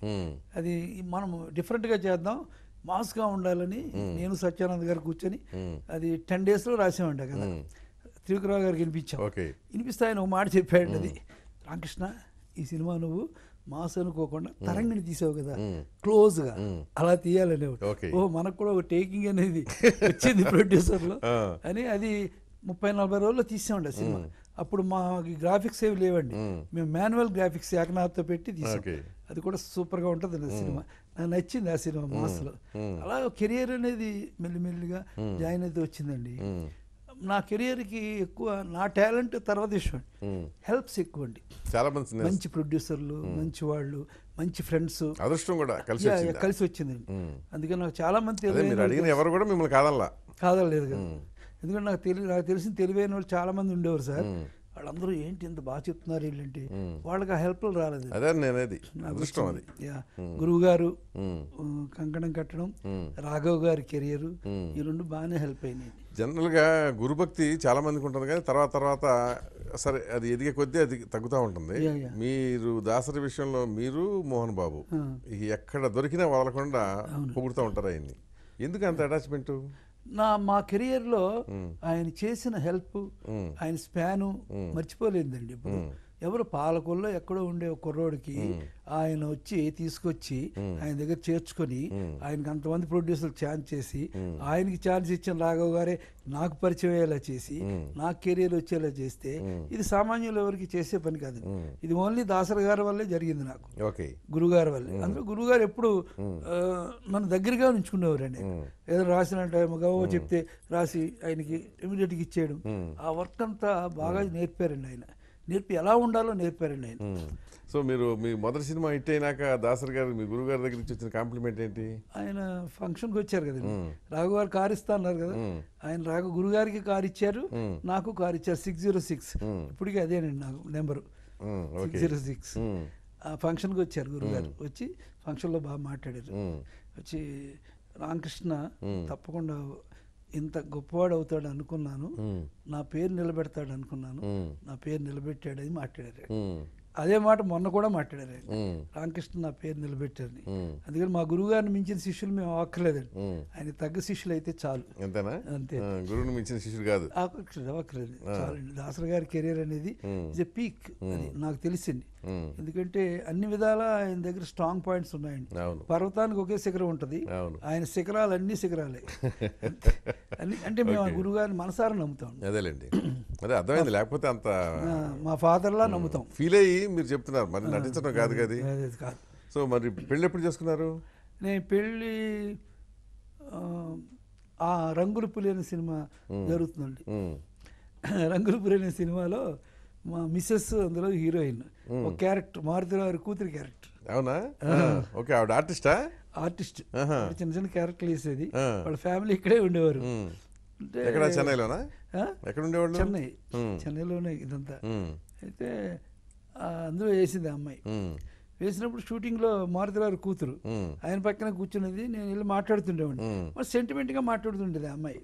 అది మనం డిఫరెంట్గా చేద్దాం మాస్గా ఉండాలని నేను సత్యానంద్ గారు కూర్చొని అది టెన్ డేస్లో రాసామంట కదా త్రివిక్రరావు గారికి వినిపించాం వినిపిస్తే ఆయన ఒక మాట చెప్పాడు అది రామకృష్ణ ఈ సినిమా నువ్వు మాస్ అనుకోకుండా తరంగిని తీసావు కదా క్లోజ్ గా అలా తీయాలనే ఓ మనకు కూడా ఒక టేకింగ్ అనేది వచ్చింది ప్రొడ్యూసర్లో అని అది ముప్పై నలభై రోజుల్లో తీసామండి సినిమా అప్పుడు మా గ్రాఫిక్స్ ఏవి లేవండి మేము మాన్యువల్ గ్రాఫిక్స్ ఏకనాథ్తో పెట్టి తీసాం అది కూడా సూపర్గా ఉంటుంది సినిమా నాకు నచ్చింది ఆ సినిమా మాస్లో అలా కెరియర్ అనేది మెల్లిమెల్లిగా జాయిన్ అయితే వచ్చిందండి నా కెరియర్కి ఎక్కువ నా టాలెంట్ తర్వాత ఇష్టం హెల్ప్స్ ఎక్కువ అండి చాలా మంది మంచి ప్రొడ్యూసర్లు మంచి వాళ్ళు మంచి ఫ్రెండ్స్ అదృష్టం కూడా కలిసి కలిసి వచ్చిందండి అందుకని నాకు చాలా మంది అడిగిన ఎవరు కూడా మిమ్మల్ని కాదల్లా కాదలేదు కదా ఎందుకంటే నాకు తెలియ నాకు తెలిసిన తెలివైన వాళ్ళు చాలా మంది ఉండేవారు సార్ వాళ్ళందరూ ఏంటి ఇంత బాగా చెప్తున్నారు వీళ్ళంటే వాళ్ళకి ఆ హెల్ప్లు రాలేదు అదే నేనేది అదృష్టం అది గురువు గారు కంకణం కట్టడం రాఘవ్ గారి కెరియర్ ఈ రెండు బాగానే హెల్ప్ అయినాయి జనరల్గా గురుభక్తి చాలా మందికి ఉంటుంది కానీ తర్వాత తర్వాత సరే అది ఎదిగే కొద్దీ అది తగ్గుతూ ఉంటుంది మీరు దాసరి విషయంలో మీరు మోహన్ బాబు ఎక్కడ దొరికినా వదలకుండా పొగుడుతూ ఉంటారు ఆయన్ని ఎందుకు అంత అటాచ్మెంటు నా మా కెరియర్లో ఆయన చేసిన హెల్ప్ ఆయన స్పాను మర్చిపోలేదండి ఇప్పుడు ఎవరు పాలకుల్లో ఎక్కడో ఉండే కుర్రోడికి ఆయన వచ్చి తీసుకొచ్చి ఆయన దగ్గర చేర్చుకొని ఆయనకి అంతమంది ప్రొడ్యూసర్లు ఛాన్స్ చేసి ఆయనకి ఛాన్స్ ఇచ్చిన రాఘవ్ గారే నాకు పరిచయం అయ్యేలా చేసి నాకు కెరీర్ వచ్చేలా చేస్తే ఇది సామాన్యులు ఎవరికి చేసే పని కాదు ఇది ఓన్లీ దాసర్ గారి వల్లే జరిగింది నాకు గురుగారి వల్లే అందులో గురుగారు ఎప్పుడు నన్ను దగ్గరగా ఉంచుకునేవారండి ఏదో రాసిన గవ చెప్తే రాసి ఆయనకి ఇమీడియట్గా ఇచ్చేయడం ఆ వర్క్ అంతా బాగా నేర్పారండి ఆయన నేర్పి ఎలా ఉండాలో నేర్పారండి ఆయన సో మీరు మీ మొదటి సినిమా హిట్ అయినాక దాసరి గారు మీ గురువు గారి దగ్గర నుంచి వచ్చిన కాంప్లిమెంట్ ఏంటి ఆయన ఫంక్షన్కి వచ్చారు కదా రాఘు గారు కారు ఇస్తా అన్నారు కదా ఆయన రాఘు గురుగారికి కారు ఇచ్చారు నాకు కారు ఇచ్చారు సిక్స్ జీరో సిక్స్ ఇప్పటికీ అదేనండి నాకు నెంబరు సిక్స్ జీరో సిక్స్ ఆ ఫంక్షన్కి వచ్చారు గురుగారు వచ్చి ఫంక్షన్లో బాగా మాట్లాడారు వచ్చి రామకృష్ణ తప్పకుండా ఇంత గొప్పవాడు అవుతాడు అనుకున్నాను నా పేరు నిలబెడతాడు అనుకున్నాను నా పేరు నిలబెట్టాడు అని మాట్లాడారు అదే మాట మొన్న కూడా మాట్లాడారు రామకృష్ణ నా పేరు నిలబెట్టారు అందుకని మా గురువు గారిని మించిన శిష్యులు మేము అక్కర్లేదండి ఆయన తగ్గ శిష్యులు అయితే చాలు అంతే గురువుని మించిన శిష్యులు కాదు అక్కర్లేదు చాలండి దాసరి గారి కెరీర్ అనేది ఇస్ ఎ పీక్ నాకు తెలిసింది Hmm. ఎందుకంటే అన్ని విధాలా ఆయన దగ్గర స్ట్రాంగ్ పాయింట్స్ ఉన్నాయండి పర్వతానికి ఒకే శిఖరం ఉంటుంది ఆయన శిఖరాలు అన్ని శిఖరాలే [laughs] అంటే మేము ఆ గురువు గారిని మనసారా నమ్ముతాం అదేలేండి అదే అర్థమైంది లేకపోతే అంత మా లా hmm. నమ్ముతాం ఫీల్ అయ్యి మీరు చెప్తున్నారు మరి నటించడం కాదు కదా కాదు సో మరి పెళ్ళి ఎప్పుడు చేసుకున్నారు నేను పెళ్ళి ఆ రంగులు పులి అనే సినిమా hmm. జరుగుతుందండి రంగులు పులి అనే సినిమాలో మా మిస్సెస్ అందులో హీరోయిన్ ఒక క్యారెక్టర్ మారుతిరావు కూతురి క్యారెక్టర్ అవునా ఓకే ఆవిడ ఆర్టిస్టా ఆర్టిస్ట్ చిన్న చిన్న క్యారెక్టర్ వేసేది వాళ్ళ ఫ్యామిలీ ఇక్కడే ఉండేవారు ఎక్కడ చెన్నైలోనా ఎక్కడ ఉండేవాళ్ళు చెన్నై చెన్నైలోనే ఇదంతా అయితే అందులో వేసింది ఆ అమ్మాయి వేసినప్పుడు షూటింగ్ లో మారుతిరావు కూతురు ఆయన పక్కన కూర్చున్నది నేను వెళ్ళి మాట్లాడుతుండేవాడిని గా మాట్లాడుతుండేది అమ్మాయి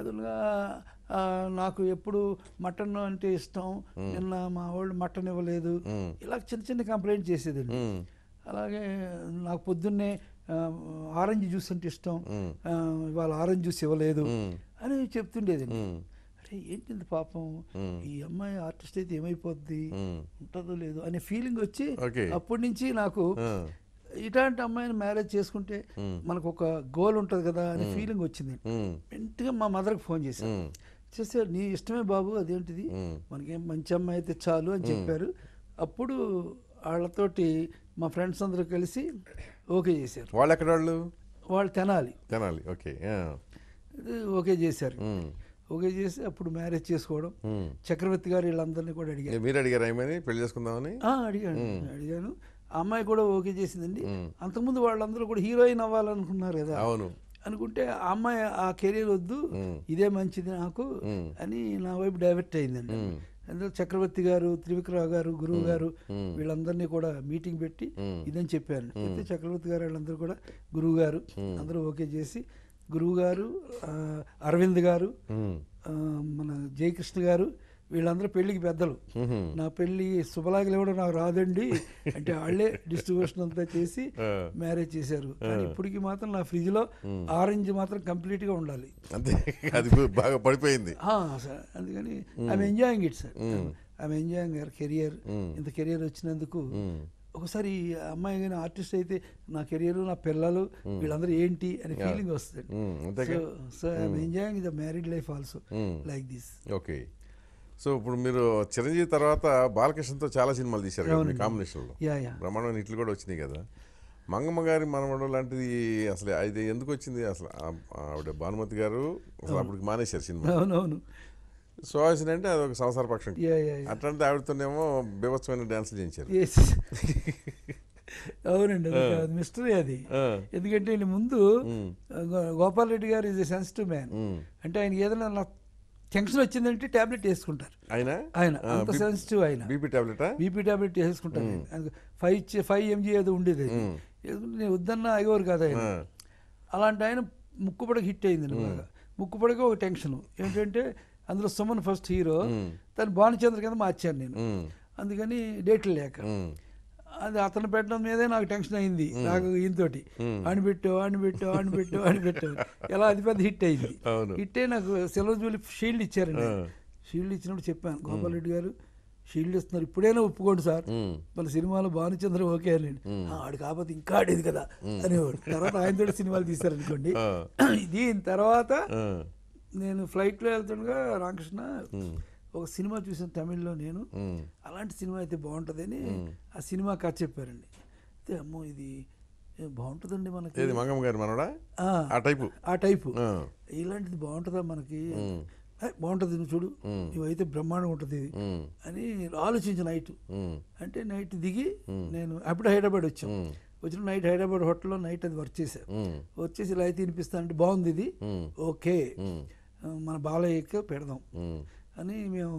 అదులుగా నాకు ఎప్పుడు మటన్ అంటే ఇష్టం నిన్న మా వాళ్ళు మటన్ ఇవ్వలేదు ఇలా చిన్న చిన్న కంప్లైంట్ చేసేదండి అలాగే నాకు పొద్దున్నే ఆరెంజ్ జ్యూస్ అంటే ఇష్టం ఇవాళ ఆరెంజ్ జ్యూస్ ఇవ్వలేదు అని చెప్తుండేదండి అరే ఏంటిది పాపం ఈ అమ్మాయి ఆర్టిస్ట్ అయితే ఏమైపోద్ది ఉంటుందో లేదు అనే ఫీలింగ్ వచ్చి అప్పటి నుంచి నాకు ఇలాంటి అమ్మాయిని మ్యారేజ్ చేసుకుంటే మనకు ఒక గోల్ ఉంటుంది కదా అని ఫీలింగ్ వచ్చింది వెంటనే మా మదర్కి ఫోన్ చేశాను చేస్తే నీ ఇష్టమే బాబు అదేంటిది మనకేం మంచి అమ్మాయి అయితే చాలు అని చెప్పారు అప్పుడు వాళ్ళతోటి మా ఫ్రెండ్స్ అందరూ కలిసి ఓకే చేశారు వాళ్ళు ఎక్కడ వాళ్ళు వాళ్ళు తినాలి తినాలి ఓకే ఓకే చేశారు ఓకే చేసి అప్పుడు మ్యారేజ్ చేసుకోవడం చక్రవర్తి గారు వీళ్ళందరినీ కూడా అడిగారు మీరు అడిగారు ఏమని పెళ్లి చేసుకుందామని అడిగాను అడిగాను అమ్మాయి కూడా ఓకే చేసిందండి అంతకుముందు వాళ్ళందరూ కూడా హీరోయిన్ అవ్వాలనుకున్నారు కదా అవును అనుకుంటే ఆ అమ్మాయి ఆ కెరీర్ వద్దు ఇదే మంచిది నాకు అని నా వైపు డైవర్ట్ అయిందండి అందులో చక్రవర్తి గారు త్రివిక్రమ గారు గురువు గారు వీళ్ళందరినీ కూడా మీటింగ్ పెట్టి ఇదని చెప్పాను అయితే చక్రవర్తి గారు వీళ్ళందరూ కూడా గురువు గారు అందరూ ఓకే చేసి గురువు గారు అరవింద్ గారు మన జయకృష్ణ గారు వీళ్ళందరూ పెళ్లికి పెద్దలు నా పెళ్లి శుభలాగలు ఇవ్వడం నాకు రాదండి అంటే వాళ్ళే డిస్ట్రిబ్యూషన్ అంతా చేసి మ్యారేజ్ చేశారు ఇప్పటికి మాత్రం నా ఫ్రిడ్జ్ లో ఆరెంజ్ మాత్రం కంప్లీట్ గా ఉండాలి అంతే అది బాగా పడిపోయింది అందుకని I'm enjoying it sir I'm enjoying career ఇంత కెరియర్ వచ్చినందుకు ఒకసారి అమ్మాయి కానీ ఆర్టిస్ట్ అయితే నా కెరియర్ నా పిల్లలు వీళ్ళందరూ ఏంటి అనే ఫీలింగ్ వస్తుంది so so I'm enjoying the married life also like this okay so ఇప్పుడు మీరు చిరంజీవి తర్వాత బాలకృష్ణతో చాలా సినిమాలు తీశారు కదా కాంబినేషన్లో బ్రహ్మాండమైన ఇట్లు కూడా వచ్చినాయి కదా మంగమ్మ గారి మనమడం లాంటిది అసలు అయితే ఎందుకు వచ్చింది అసలు ఆవిడ భానుమతి గారు అసలు అప్పుడు మానేశారు సినిమా అవునవును సుహాసిని అంటే అది ఒక సంసార పక్షం అట్లాంటి ఆవిడతోనేమో బీభత్సమైన డ్యాన్సులు చేయించారు అవునండి అది మిస్టరీ అది ఎందుకంటే ముందు గోపాల్ రెడ్డి గారు ఈజ్ ఎ సెన్సిటివ్ మ్యాన్ అంటే ఆయన ఏదైనా టెన్షన్ వచ్చిందంటే టాబ్లెట్ వేసుకుంటారు ఆయన ఆయన అంత సెన్సిటివ్ ఆయన బీపీ టాబ్లెట్ బీపీ టాబ్లెట్ వేసుకుంటాను ఫైవ్ ఫైవ్ ఎంజీ ఏదో ఉండేది నేను వద్దన్నా అయ్యేవారు కదా ఆయన అలాంటి ఆయన ముక్కుపడకి హిట్ అయింది ముక్కు పడక ఒక టెన్షన్ ఏంటంటే అందులో సుమన్ ఫస్ట్ హీరో తను భానుచంద్ర కింద మార్చాను నేను అందుకని డేట్లు లేక అది అతను పెట్టడం మీదే నాకు టెన్షన్ అయింది నాకు ఈయనతోటి అని పెట్టు అని పెట్టు [laughs] ఎలా అది పెద్ద హిట్ అయింది హిట్ అయి నాకు సెలవుజూలి షీల్డ్ ఇచ్చారండి షీల్డ్ ఇచ్చినప్పుడు చెప్పాను గోపాల్ రెడ్డి గారు షీల్డ్ ఇస్తున్నారు ఇప్పుడైనా ఒప్పుకోండి సార్ మళ్ళీ సినిమాలో భానుచంద్ర ఓకే అని ఆడు కాకపోతే ఇంకా ఆడేది కదా అని తర్వాత ఆయనతో సినిమాలు తీశారనుకోండి [clears throat] దీని తర్వాత నేను ఫ్లైట్లో వెళ్తుండగా రామకృష్ణ ఒక సినిమా చూసిన తమిళ్లో నేను అలాంటి సినిమా అయితే బాగుంటుందని ఆ సినిమా కథ చెప్పారండి అయితే అమ్మో ఇది బాగుంటుందండి మనకి మంగమ్మ గారు మనడా ఆ టైపు ఆ టైపు ఇలాంటిది బాగుంటుందా మనకి బాగుంటుంది నువ్వు చూడు ఇవైతే బ్రహ్మాండం ఉంటుంది ఇది అని ఆలోచించి నైట్ అంటే నైట్ దిగి నేను అప్పుడు హైదరాబాద్ వచ్చాం వచ్చిన నైట్ హైదరాబాద్ హోటల్లో నైట్ అది వర్క్ చేశా వర్క్ చేసి ఇలా అయితే వినిపిస్తానంటే బాగుంది ఇది ఓకే మన బాలయ్యకి పెడదాం అని మేము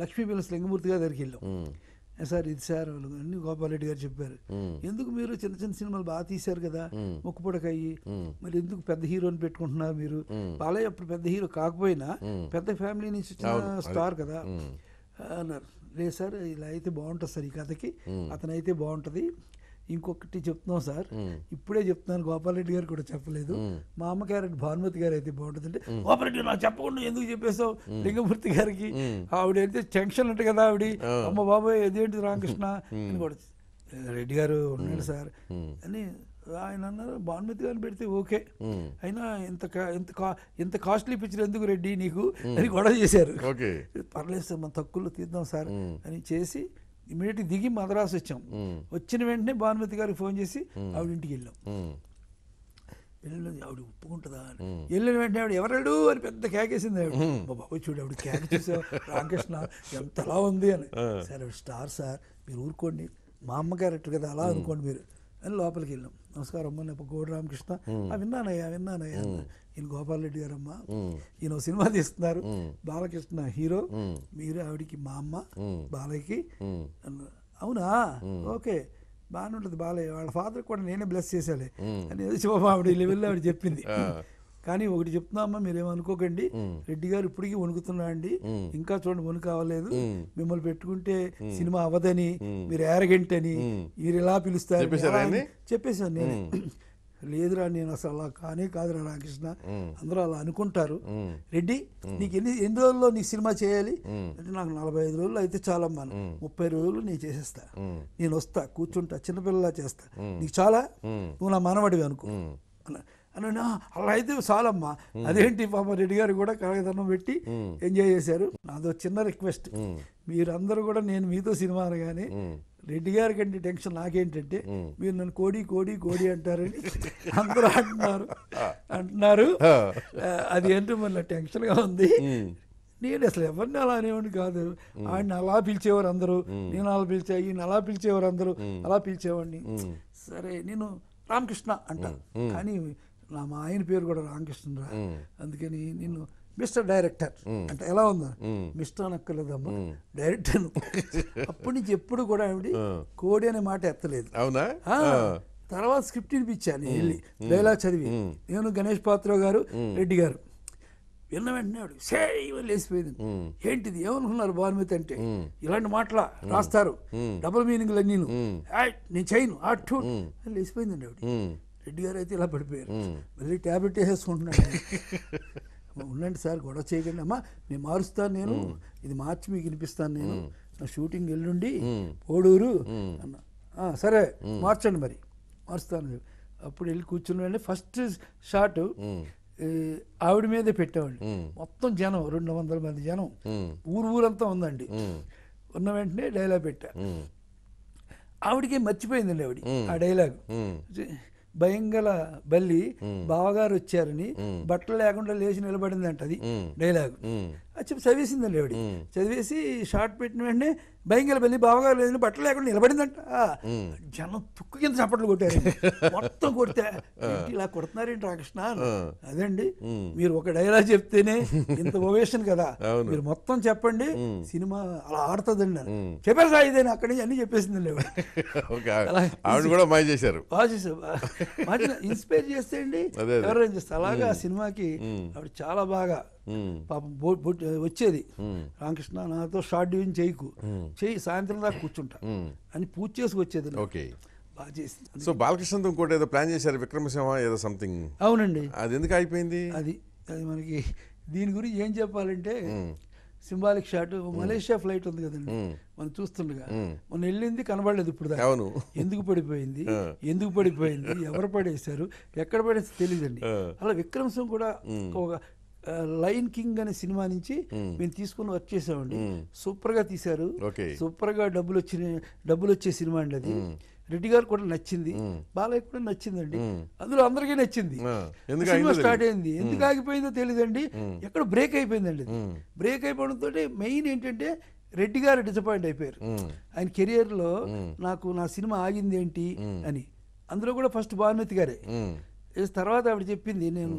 లక్ష్మీ పిల్లస్ లింగమూర్తి గారి దగ్గరికి వెళ్ళాం సార్ ఇది సార్ వాళ్ళు అన్ని గోపాలరెడ్డి గారు చెప్పారు ఎందుకు మీరు చిన్న చిన్న సినిమాలు బాగా తీశారు కదా ముక్కుపొడకయ్యి మరి ఎందుకు పెద్ద హీరోని పెట్టుకుంటున్నారు మీరు బాలయ్య అప్పుడు పెద్ద హీరో కాకపోయినా పెద్ద ఫ్యామిలీ నుంచి స్టార్ కదా అన్నారు లేదు సార్ ఇలా అయితే బాగుంటుంది సార్ ఈ కథకి అతనైతే బాగుంటుంది ఇంకొకటి చెప్తున్నాం సార్ ఇప్పుడే చెప్తున్నాను గోపాలరెడ్డి గారు కూడా చెప్పలేదు మా అమ్మ భానుమతి గారు అయితే బాగుంటుంది అంటే గోపాలరెడ్డి నాకు చెప్పకుండా ఎందుకు చెప్పేసావు లింగమూర్తి గారికి ఆవిడ అయితే టెన్షన్ ఉంటుంది కదా ఆవిడ అమ్మ బాబాయ్ ఏదేంటి రామకృష్ణ అని కూడా రెడ్డి గారు ఉన్నాడు సార్ అని ఆయన అన్నారు భానుమతి గారిని పెడితే ఓకే అయినా ఇంత ఇంత కా ఇంత కాస్ట్లీ పిక్చర్ ఎందుకు రెడ్డి నీకు అని గొడవ చేశారు పర్లేదు సార్ మనం తక్కువలో తీద్దాం సార్ అని చేసి ఇమీడియట్ దిగి మద్రాసు వచ్చాం వచ్చిన వెంటనే భానుమతి గారికి ఫోన్ చేసి ఆవిడ ఇంటికి వెళ్ళాం వెళ్ళినది ఆవిడ ఒప్పుకుంటుందా అని వెళ్ళిన వెంటనే ఆవిడ ఎవరెడు అని పెద్ద కేకేసింది ఆవిడ మా బాబు చూడు ఆవిడ కేక చూసావు రామకృష్ణ ఎంతలా ఉంది అని సార్ స్టార్ సార్ మీరు ఊరుకోండి మా అమ్మగారు కదా అలా అనుకోండి మీరు అని లోపలికి వెళ్ళాం నమస్కారం అమ్మ నేను గోడు రామకృష్ణ విన్నానయ్యా విన్నానయ్యా ఈయన గోపాల్ రెడ్డి గారు అమ్మ ఈయన సినిమా తీస్తున్నారు బాలకృష్ణ హీరో మీరు ఆవిడికి మా అమ్మ బాలయ్యకి అవునా ఓకే బాగానే ఉంటుంది బాలయ్య వాళ్ళ ఫాదర్ కూడా నేనే బ్లెస్ చేశాలే అని ఆవిడ లెవెల్లో ఆవిడ చెప్పింది కానీ ఒకటి చెప్తున్నామా మీరేమనుకోకండి రెడ్డి గారు ఇప్పటికీ వణుకుతున్నా అండి ఇంకా చూడండి వణుకు అవ్వలేదు మిమ్మల్ని పెట్టుకుంటే సినిమా అవ్వదని మీరు యారగెంట్ అని మీరు ఎలా పిలుస్తారు చెప్పేశాను నేను [clears throat] లేదురా నేను అసలు అలా కానే కాదురా రామకృష్ణ అందరూ అలా అనుకుంటారు రెడ్డి నీకు ఎన్ని ఎన్ని రోజుల్లో నీకు సినిమా చేయాలి అంటే నాకు నలభై ఐదు రోజులు అయితే చాలా అమ్మాను ముప్పై రోజులు నేను చేసేస్తా నేను వస్తా కూర్చుంటా చిన్నపిల్లలా చేస్తా నీకు చాలా నువ్వు నా మనవడివి అనుకో అన్నా అలా అయితే చాలమ్మా అదేంటి పాప రెడ్డి గారు కూడా కాగితం పెట్టి ఎంజాయ్ చేశారు నాదో చిన్న రిక్వెస్ట్ మీరందరూ కూడా నేను మీతో సినిమా కానీ రెడ్డి గారి కంటే టెన్షన్ నాకేంటంటే మీరు నన్ను కోడి కోడి కోడి అంటారని అందరూ అంటున్నారు అంటున్నారు అది ఏంటో మళ్ళీ టెన్షన్గా ఉంది నేను అసలు ఎవరిని అలా అనేవాడిని కాదు ఆయన అలా పిలిచేవారు అందరూ నేను అలా పిలిచా ఈయన అలా పిలిచేవారు అందరూ అలా పిలిచేవాడిని సరే నేను రామకృష్ణ అంటాను కానీ నా మా ఆయన పేరు కూడా రామకృష్ణరా అందుకని నేను మిస్టర్ డైరెక్టర్ అంటే ఎలా ఉందా మిస్టర్ అనక్కర్లేదమ్మా డైరెక్టర్ అప్పటి నుంచి ఎప్పుడు కూడా ఆవిడ కోడి అనే మాట ఎత్తలేదు అవునా తర్వాత స్క్రిప్ట్ వినిపించాను వెళ్ళి డైలాగ్ చదివి నేను గణేష్ పాత్ర గారు రెడ్డి గారు విన్న వెంటనే సే లేచిపోయింది ఏంటిది ఏమనుకున్నారు భానుమతి అంటే ఇలాంటి మాటల రాస్తారు డబుల్ మీనింగ్లు నేను నేను చేయను అటు లేచిపోయిందండి ఆవిడ రెడ్డి గారు అయితే ఇలా పడిపోయారు మళ్ళీ ట్యాబ్లెట్ వేసేసుకుంటున్నాడు [laughs] ఉండండి సార్ గొడవ చేయకండి అమ్మా నేను మారుస్తాను నేను ఇది మార్చి మీకు వినిపిస్తాను నేను నా షూటింగ్ ఎల్లుండి పోడూరు అన్న సరే మార్చండి మరి మారుస్తాను అప్పుడు వెళ్ళి కూర్చున్నాడు ఫస్ట్ షాట్ ఆవిడ మీదే పెట్టేవాళ్ళు మొత్తం జనం రెండు వందల మంది జనం ఊరు ఊరంతా ఉందండి ఉన్న వెంటనే డైలాగ్ పెట్టా ఆవిడకి మర్చిపోయిందండి ఆవిడ ఆ డైలాగ్ భయంగల బల్లి బావగారు వచ్చారని బట్టలు లేకుండా లేచి నిలబడిందంట అది డైలాగ్ అది చదివేసిందండి ఆవిడ చదివేసి షార్ట్ పెట్టిన వెంటనే భయంకర వెళ్ళి బావగారు లేదని బట్టలు లేకుండా నిలబడిందంట జనం తుక్కు కింద చప్పట్లు కొట్టారు [laughs] మొత్తం కొడితే ఇలా కొడుతున్నారేంటి రాకృష్ణ అదండి మీరు ఒక డైలాగ్ చెప్తేనే ఇంత ఓవేషన్ కదా మీరు మొత్తం చెప్పండి సినిమా అలా ఆడుతుందండి చెప్పారు సార్ ఇదేనా అక్కడి నుంచి అన్ని చెప్పేసింది లేవు కూడా చేశారు ఇన్స్పైర్ చేస్తే అండి [laughs] చేస్తారు అలాగా సినిమాకి ఆవిడ చాలా బాగా పాపం వచ్చేది రామకృష్ణ నాతో షార్ట్ డివిజన్ చేయకు చేయి సాయంత్రం దాకా కూర్చుంటా అని పూజ చేసి వచ్చేది ఓకే బాగా చేసింది సో బాలకృష్ణ ఇంకోటి ఏదో ప్లాన్ చేశారు విక్రమసింహ ఏదో సంథింగ్ అవునండి అది ఎందుకు అయిపోయింది అది అది మనకి దీని గురించి ఏం చెప్పాలంటే సింబాలిక్ షాట్ మలేషియా ఫ్లైట్ ఉంది కదండి మనం చూస్తుండగా మనం వెళ్ళింది కనబడలేదు ఇప్పుడు అవును ఎందుకు పడిపోయింది ఎందుకు పడిపోయింది ఎవరు పడేశారు ఎక్కడ పడేసి తెలియదండి అలా విక్రమ్ సింగ్ కూడా ఒక లైన్ కింగ్ అనే సినిమా నుంచి మేము తీసుకుని వర్క్ చేసామండి సూపర్ గా తీశారు సూపర్ గా డబ్బులు వచ్చిన డబ్బులు వచ్చే సినిమా అండి అది రెడ్డి గారు కూడా నచ్చింది బాలయ్య కూడా నచ్చిందండి అందులో అందరికీ నచ్చింది సినిమా స్టార్ట్ అయింది ఎందుకు ఆగిపోయిందో తెలియదండి ఎక్కడ బ్రేక్ అయిపోయిందండి బ్రేక్ అయిపోవడంతో మెయిన్ ఏంటంటే రెడ్డి గారు డిసప్పాయింట్ అయిపోయారు ఆయన కెరియర్ లో నాకు నా సినిమా ఆగింది ఏంటి అని అందులో కూడా ఫస్ట్ భానుమతి గారే తర్వాత ఆవిడ చెప్పింది నేను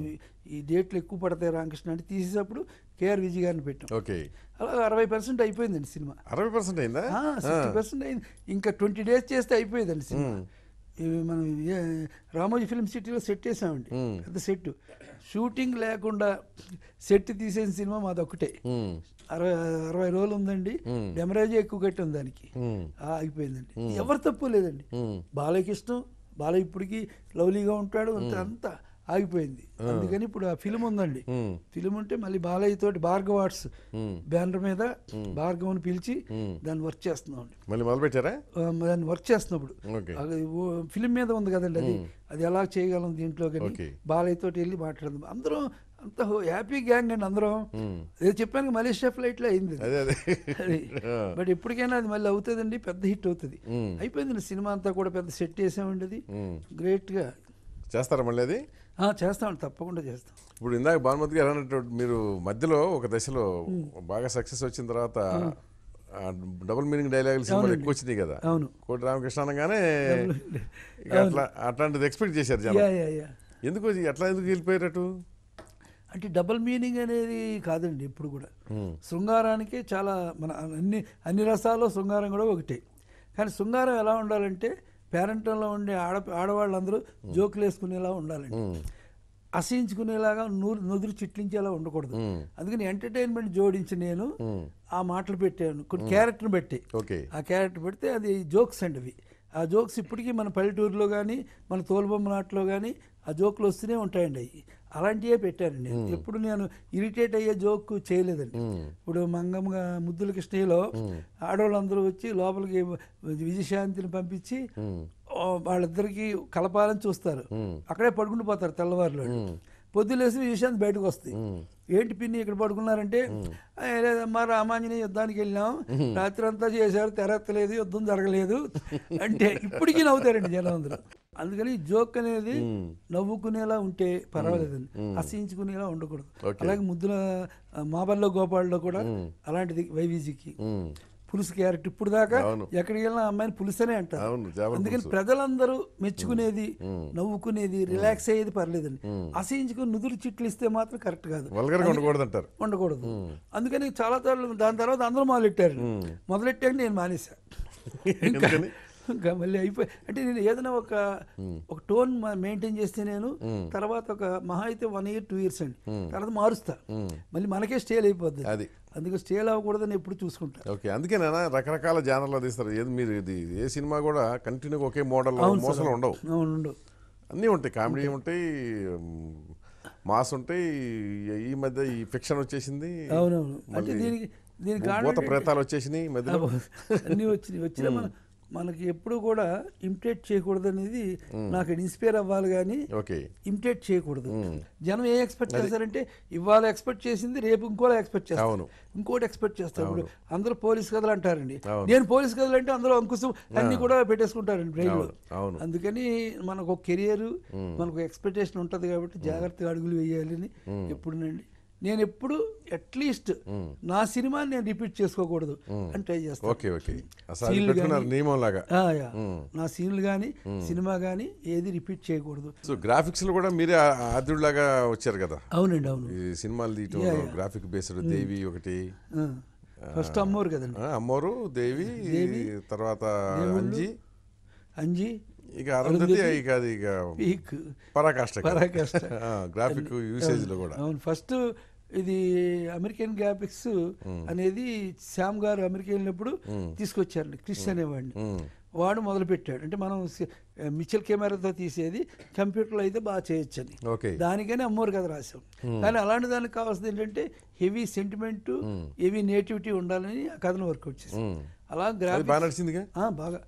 ఈ డేట్లు ఎక్కువ పడతాయి రామకృష్ణ అంటే తీసేటప్పుడు కేఆర్ విజయ్ గారిని పెట్టాం ఓకే అలా అరవై పర్సెంట్ అయిపోయిందండి సినిమా అరవై పర్సెంట్ అయిందా సిక్స్టీ పర్సెంట్ అయింది ఇంకా ట్వంటీ డేస్ చేస్తే అయిపోయేదండి సినిమా మనం రామోజీ ఫిల్మ్ సిటీలో సెట్ చేసామండి పెద్ద సెట్ షూటింగ్ లేకుండా సెట్ తీసేసిన సినిమా మాది ఒకటే అరవై అరవై రోజులు ఉందండి డెమరేజ్ ఎక్కువ ఉంది దానికి ఆగిపోయిందండి ఎవరు తప్పు లేదండి బాలకృష్ణం ఇష్టం బాల ఇప్పటికీ లవ్లీగా ఉంటాడు అంతా ఆగిపోయింది అందుకని ఇప్పుడు ఆ ఫిలిం ఉందండి ఫిలిం ఉంటే మళ్ళీ బాలయ్య తోటి భార్గవాడ్స్ ఆర్ట్స్ బ్యానర్ మీద భార్గవ్ని పిలిచి దాన్ని వర్క్ చేస్తున్నాం మళ్ళీ మొదలు పెట్టారా దాన్ని వర్క్ చేస్తున్నప్పుడు ఫిలిం మీద ఉంది కదండి అది అది ఎలా చేయగలం దీంట్లో కానీ బాలయ్య తోటి వెళ్ళి మాట్లాడదాం అందరం అంత హ్యాపీ గ్యాంగ్ అండి అందరం నేను చెప్పాను మలేషియా లో అయింది బట్ ఇప్పటికైనా అది మళ్ళీ అవుతుందండి పెద్ద హిట్ అవుతుంది అయిపోయింది సినిమా అంతా కూడా పెద్ద సెట్ చేసామండి అది గ్రేట్గా చేస్తారా మళ్ళీ అది చేస్తామండి తప్పకుండా చేస్తాం ఇప్పుడు ఇందాక భానుమతి గారు అన్నటువంటి మీరు మధ్యలో ఒక దశలో బాగా సక్సెస్ వచ్చిన తర్వాత డబుల్ మీనింగ్ డైలాగులు సినిమాలు ఎక్కువ వచ్చినాయి కదా అవును కోటి రామకృష్ణ అనగానే అట్లా అట్లాంటిది ఎక్స్పెక్ట్ చేశారు ఎందుకు అట్లా ఎందుకు వెళ్ళిపోయారటు అంటే డబల్ మీనింగ్ అనేది కాదండి ఇప్పుడు కూడా శృంగారానికి చాలా మన అన్ని అన్ని రసాల్లో శృంగారం కూడా ఒకటే కానీ శృంగారం ఎలా ఉండాలంటే పేరెంటంలో ఉండే ఆడ ఆడవాళ్ళందరూ జోకులు వేసుకునేలా ఉండాలండి అసహించుకునేలాగా నూరు నుదురు చిట్లించేలా ఉండకూడదు అందుకని ఎంటర్టైన్మెంట్ జోడించి నేను ఆ మాటలు పెట్టాను కొన్ని క్యారెక్టర్ని పెట్టి ఆ క్యారెక్టర్ పెడితే అది జోక్స్ అండి అవి ఆ జోక్స్ ఇప్పటికీ మన పల్లెటూరులో కానీ మన తోలుబొమ్మ నాటిలో కానీ ఆ జోకులు వస్తూనే ఉంటాయండి అవి అలాంటివే నేను ఎప్పుడు నేను ఇరిటేట్ అయ్యే జోక్ చేయలేదండి ఇప్పుడు మంగమ్మ ముద్దుల కృష్ణయ్యలో ఆడవాళ్ళందరూ వచ్చి లోపలికి విజయశాంతిని పంపించి వాళ్ళిద్దరికి కలపాలని చూస్తారు అక్కడే పడుకుని పోతారు తెల్లవారులో పొద్దులేసి విషయాన్ని బయటకు వస్తాయి ఏంటి పిన్ని ఇక్కడ పడుకున్నారంటే లేదమ్మా రామాంజని యుద్ధానికి వెళ్ళినాం రాత్రి అంతా చేశారు తెరెత్తలేదు యుద్ధం జరగలేదు అంటే ఇప్పటికీ నవ్వుతారండి జనం అందరూ అందుకని జోక్ అనేది నవ్వుకునేలా ఉంటే పర్వాలేదండి అసహించుకునేలా ఉండకూడదు అలాగే ముద్దుల మాబల్లో గోపాల్లో కూడా అలాంటిది వైవిజికి పులుసు క్యారెట్ ఇప్పుడు దాకా ఎక్కడికి వెళ్ళినా అమ్మాయిని పులుసనే అంటారు అందుకని ప్రజలందరూ మెచ్చుకునేది నవ్వుకునేది రిలాక్స్ అయ్యేది పర్లేదండి అసహించుకుని నుదురు చిట్లు ఇస్తే మాత్రం కరెక్ట్ కాదు ఉండకూడదు ఉండకూడదు అందుకని చాలా సార్లు దాని తర్వాత అందరూ మొదలెట్టారు మొదలెట్టాక నేను మానేశాను [laughs] ఇంకా మళ్ళీ అయిపోయి అంటే నేను ఏదైనా ఒక ఒక టోన్ మెయింటైన్ చేస్తే నేను తర్వాత ఒక మహా అయితే వన్ ఇయర్ టూ ఇయర్స్ అండి తర్వాత మారుస్తా మళ్ళీ మనకే స్టేల్ అయిపోద్ది అది అందుకే స్టేల్ అవ్వకూడదని ఎప్పుడు చూసుకుంటా ఓకే అందుకే నేను రకరకాల జానర్లు తీస్తారు ఏది మీరు ఇది ఏ సినిమా కూడా కంటిన్యూ ఒకే మోడల్ మోసలు ఉండవు ఉండవు అన్నీ ఉంటాయి కామెడీ ఉంటాయి మాస్ ఉంటాయి ఈ మధ్య ఈ ఫిక్షన్ వచ్చేసింది అవునవును అంటే దీనికి దీనికి ప్రేతాలు వచ్చేసినాయి మధ్య అన్నీ వచ్చినాయి వచ్చినా మనం మనకి ఎప్పుడు కూడా ఇమిటేట్ చేయకూడదు అనేది నాకు ఇన్స్పైర్ అవ్వాలి కానీ ఇమిటేట్ చేయకూడదు జనం ఏ ఎక్స్పెక్ట్ చేస్తారంటే ఇవాళ ఎక్స్పెక్ట్ చేసింది రేపు ఇంకోలా ఎక్స్పెక్ట్ చేస్తాను ఇంకోటి ఎక్స్పెక్ట్ చేస్తారు అందరూ పోలీస్ కథలు అంటారండి నేను పోలీస్ కథలు అంటే అందరూ అంకుశం అన్ని కూడా పెట్టేసుకుంటారండి బ్రెయిన్లో అందుకని మనకు ఒక కెరియర్ మనకు ఎక్స్పెక్టేషన్ ఉంటుంది కాబట్టి జాగ్రత్తగా అడుగులు వేయాలని ఎప్పుడునండి నేను ఎప్పుడు అట్లీస్ట్ నా సినిమా నేను రిపీట్ చేసుకోకూడదు అని ట్రై చేస్తాను నా సీన్లు కానీ సినిమా కానీ ఏది రిపీట్ చేయకూడదు సో గ్రాఫిక్స్ లో కూడా మీరే ఆదుడిలాగా వచ్చారు కదా అవునండి అవును సినిమాలు తీయటం గ్రాఫిక్ బేస్డ్ దేవి ఒకటి ఫస్ట్ అమ్మోరు కదండి అమ్మోరు దేవి తర్వాత అంజి అంజి ఇక అరుంధతి ఇక అది ఇక పరాకాష్ట పరాకాష్ట [laughs] గ్రాఫిక్ యూసేజ్ లో కూడా అవును ఫస్ట్ ఇది అమెరికన్ గ్రాఫిక్స్ అనేది శ్యామ్ గారు అమెరికా వెళ్ళినప్పుడు తీసుకొచ్చారండి క్రిష్ అనేవాడిని వాడు మొదలుపెట్టాడు అంటే మనం మిచ్చల్ కెమెరాతో తీసేది కంప్యూటర్లో అయితే బాగా చేయొచ్చని దానికనే అమ్మోరు కథ రాసాం కానీ అలాంటి దానికి కావాల్సింది ఏంటంటే హెవీ సెంటిమెంట్ హెవీ నేటివిటీ ఉండాలని ఆ కథను వర్కౌట్ చేసాం అలా గ్రాఫిక్స్ బాగా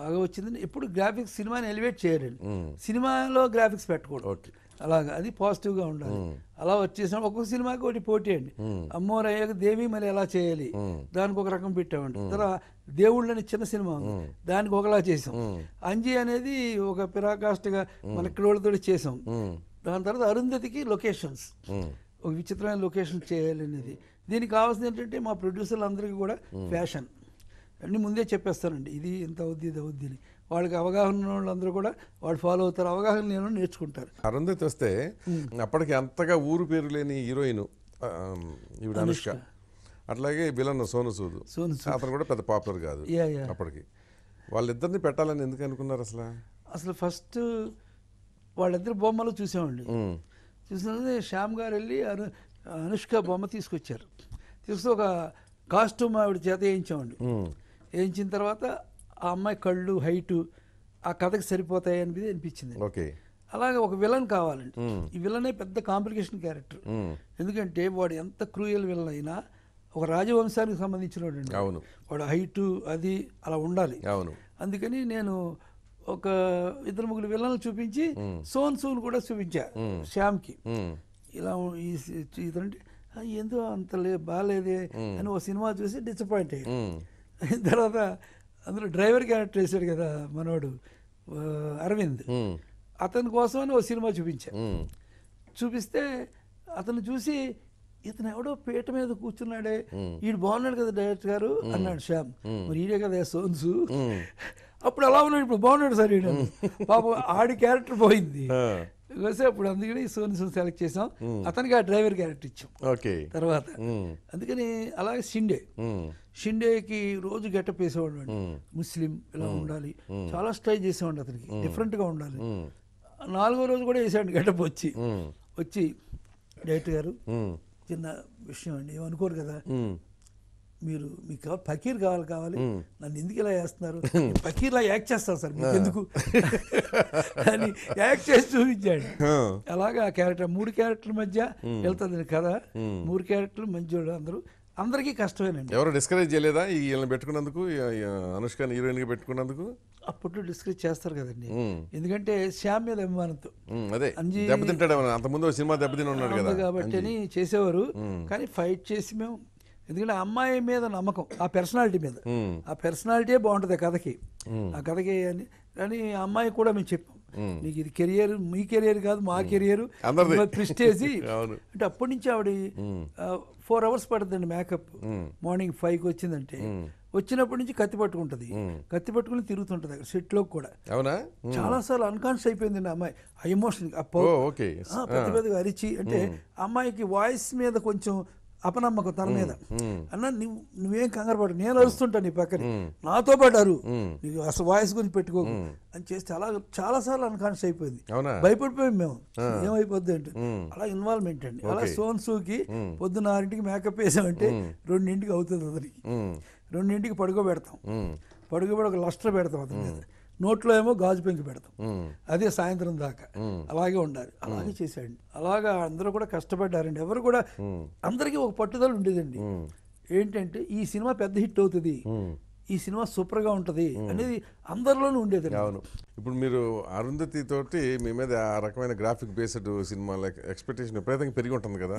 బాగా వచ్చింది ఎప్పుడు గ్రాఫిక్స్ సినిమాని ఎలివేట్ చేయాలండి సినిమాలో గ్రాఫిక్స్ పెట్టకూడదు అలాగా అది పాజిటివ్గా ఉండాలి అలా వచ్చేసిన ఒక్కొక్క సినిమాకి ఒకటి పోటీ అండి అమ్మోరయ్యకు అయ్యాక దేవి మరి ఎలా చేయాలి దానికి ఒక రకం పెట్టామండి తర్వాత దేవుళ్ళు అని చిన్న సినిమా ఉంది దానికి ఒకలా చేసాం అంజి అనేది ఒక పిరాకాష్ట్గా మన క్రోళ్ళతో చేసాం దాని తర్వాత అరుంధతికి లొకేషన్స్ ఒక విచిత్రమైన లొకేషన్ చేయాలనేది దీనికి కావాల్సింది ఏంటంటే మా ప్రొడ్యూసర్లందరికీ కూడా ఫ్యాషన్ అన్నీ ముందే చెప్పేస్తానండి ఇది ఇంత అవుద్ది ఇది అవుద్ది అని వాళ్ళకి అవగాహన ఉన్న వాళ్ళందరూ కూడా వాళ్ళు ఫాలో అవుతారు అవగాహన నేను నేర్చుకుంటారు అరుంధతి వస్తే అప్పటికి అంతగా ఊరు పేరు లేని హీరోయిన్ ఈవిడ అనుష్క అట్లాగే విలన్ సోను సోను అతను కూడా పెద్ద పాపులర్ కాదు అప్పటికి వాళ్ళిద్దరిని పెట్టాలని ఎందుకు అనుకున్నారు అసలు అసలు ఫస్ట్ వాళ్ళిద్దరు బొమ్మలు చూసామండి చూసిన శ్యామ్ గారు వెళ్ళి అను అనుష్క బొమ్మ తీసుకొచ్చారు తీసుకు ఒక కాస్ట్యూమ్ ఆవిడ చేత వేయించామండి వేయించిన తర్వాత ఆ అమ్మాయి కళ్ళు హైటు ఆ కథకి సరిపోతాయి అనేది అనిపించింది ఓకే అలాగే ఒక విలన్ కావాలండి ఈ విలనే పెద్ద కాంప్లికేషన్ క్యారెక్టర్ ఎందుకంటే వాడు ఎంత క్రూయల్ విలన్ అయినా ఒక రాజవంశానికి సంబంధించిన వాడు అవును వాడు హైటు అది అలా ఉండాలి అవును అందుకని నేను ఒక ఇద్దరు ముగ్గురు విలన్లు చూపించి సోన్ సూన్ కూడా చూపించా శ్యామ్కి ఇలా ఇదంటే ఏందో అంత లేదు బాగాలేదే అని ఒక సినిమా చూసి డిసప్పాయింట్ అయ్యింది తర్వాత అందులో డ్రైవర్ క్యారెక్టర్ వేశాడు కదా మనోడు అరవింద్ అతని కోసమని ఓ సినిమా చూపించా చూపిస్తే అతను చూసి ఇతను ఎవడో పీట మీద కూర్చున్నాడే వీడు బాగున్నాడు కదా డైరెక్టర్ గారు అన్నాడు శ్యామ్ మరి ఈడే కదా సోన్స్ [laughs] అప్పుడు అలా ఉన్నాడు ఇప్పుడు బాగున్నాడు సార్ ఈడ పాపం ఆడి క్యారెక్టర్ పోయింది వస్తే అప్పుడు అందుకని సోని సెలెక్ట్ చేసాం అతనికి ఆ డ్రైవర్ క్యారెక్టర్ ఇచ్చాం తర్వాత అందుకని అలాగే షిండే షిండేకి రోజు గెటప్ వేసేవాడు అండి ముస్లిం ఇలా ఉండాలి చాలా స్ట్రై చేసేవాడు అతనికి డిఫరెంట్గా ఉండాలి నాలుగో రోజు కూడా వేసాడు గెటప్ వచ్చి వచ్చి డైరెక్టర్ గారు చిన్న విషయం అండి ఏమనుకోరు కదా మీరు మీకు ఫకీర్ కావాలి కావాలి నన్ను ఎందుకు ఇలా వేస్తున్నారు ఫకీర్ లా యాక్ట్ చేస్తాను సార్ మీకు ఎందుకు అని యాక్ట్ చేసి చూపించాడు అలాగా ఆ క్యారెక్టర్ మూడు క్యారెక్టర్ మధ్య వెళ్తుంది కదా మూడు క్యారెక్టర్లు మంచి అందరూ అందరికీ కష్టమేనండి ఎవరు డిస్కరేజ్ చేయలేదా వీళ్ళని పెట్టుకున్నందుకు అనుష్క హీరోయిన్గా పెట్టుకున్నందుకు అప్పట్లో డిస్కరేజ్ చేస్తారు కదండి ఎందుకంటే శ్యామ్ మీద అభిమానంతో అదే దెబ్బతింటాడు అంతకుముందు సినిమా దెబ్బతిని ఉన్నాడు కదా కాబట్టి అని చేసేవారు కానీ ఫైట్ చేసి మేము ఎందుకంటే అమ్మాయి మీద నమ్మకం ఆ పర్సనాలిటీ మీద ఆ పర్సనాలిటీ బాగుంటుంది కథకి ఆ కథకి అని కానీ అమ్మాయి కూడా మేము చెప్పాం నీకు ఇది కెరియర్ మీ కెరియర్ కాదు మా కెరియర్ ప్రిస్టేజ్ [laughs] అంటే అప్పటి నుంచి ఆవిడ ఫోర్ అవర్స్ పడుతుందండి మేకప్ మార్నింగ్ ఫైవ్ కి వచ్చిందంటే వచ్చినప్పటి నుంచి కత్తి పట్టుకుంటది కత్తి పట్టుకుని తిరుగుతుంటది అక్కడ సెట్ లో కూడా అవునా చాలా సార్లు అన్కాన్షియస్ అయిపోయింది అండి అమ్మాయి ఆ ఎమోషన్ పెద్ద పెద్దగా అరిచి అంటే అమ్మాయికి వాయిస్ మీద కొంచెం అపనమ్మకం తన మీద అన్న నువ్వు నువ్వేం కంగారు పడు నేను అరుస్తుంటాను నీ పక్కన నాతో పాటు అరు నీకు అసలు వాయిస్ గురించి పెట్టుకోకు అని చేస్తే అలా చాలాసార్లు అన్కాన్షియస్ అయిపోయింది భయపడిపోయాం మేము ఏమైపోద్ది అంటే అలా ఇన్వాల్వ్మెంట్ అండి అలా సోన్ సూకి పొద్దున్న ఆరింటికి మేకప్ వేసామంటే రెండింటికి అవుతుంది అతనికి రెండింటికి పడుకోబెడతాం పడుకోబెడ ఒక లస్టర్ పెడతాం అతని మీద నోట్లో ఏమో గాజు పెంకి పెడతాం అదే సాయంత్రం దాకా అలాగే ఉండాలి అలాగే చేశాడు అలాగా అందరూ కూడా కష్టపడ్డారండి ఎవరు కూడా అందరికీ ఒక పట్టుదల ఉండేదండి ఏంటంటే ఈ సినిమా పెద్ద హిట్ అవుతుంది ఈ సినిమా సూపర్గా ఉంటుంది అనేది అందరిలోనూ ఉండేది అవును ఇప్పుడు మీరు అరుంధతి తోటి మీ మీద ఆ రకమైన graphic based cinema like expectation విపరీతంగా పెరిగి ఉంటుంది కదా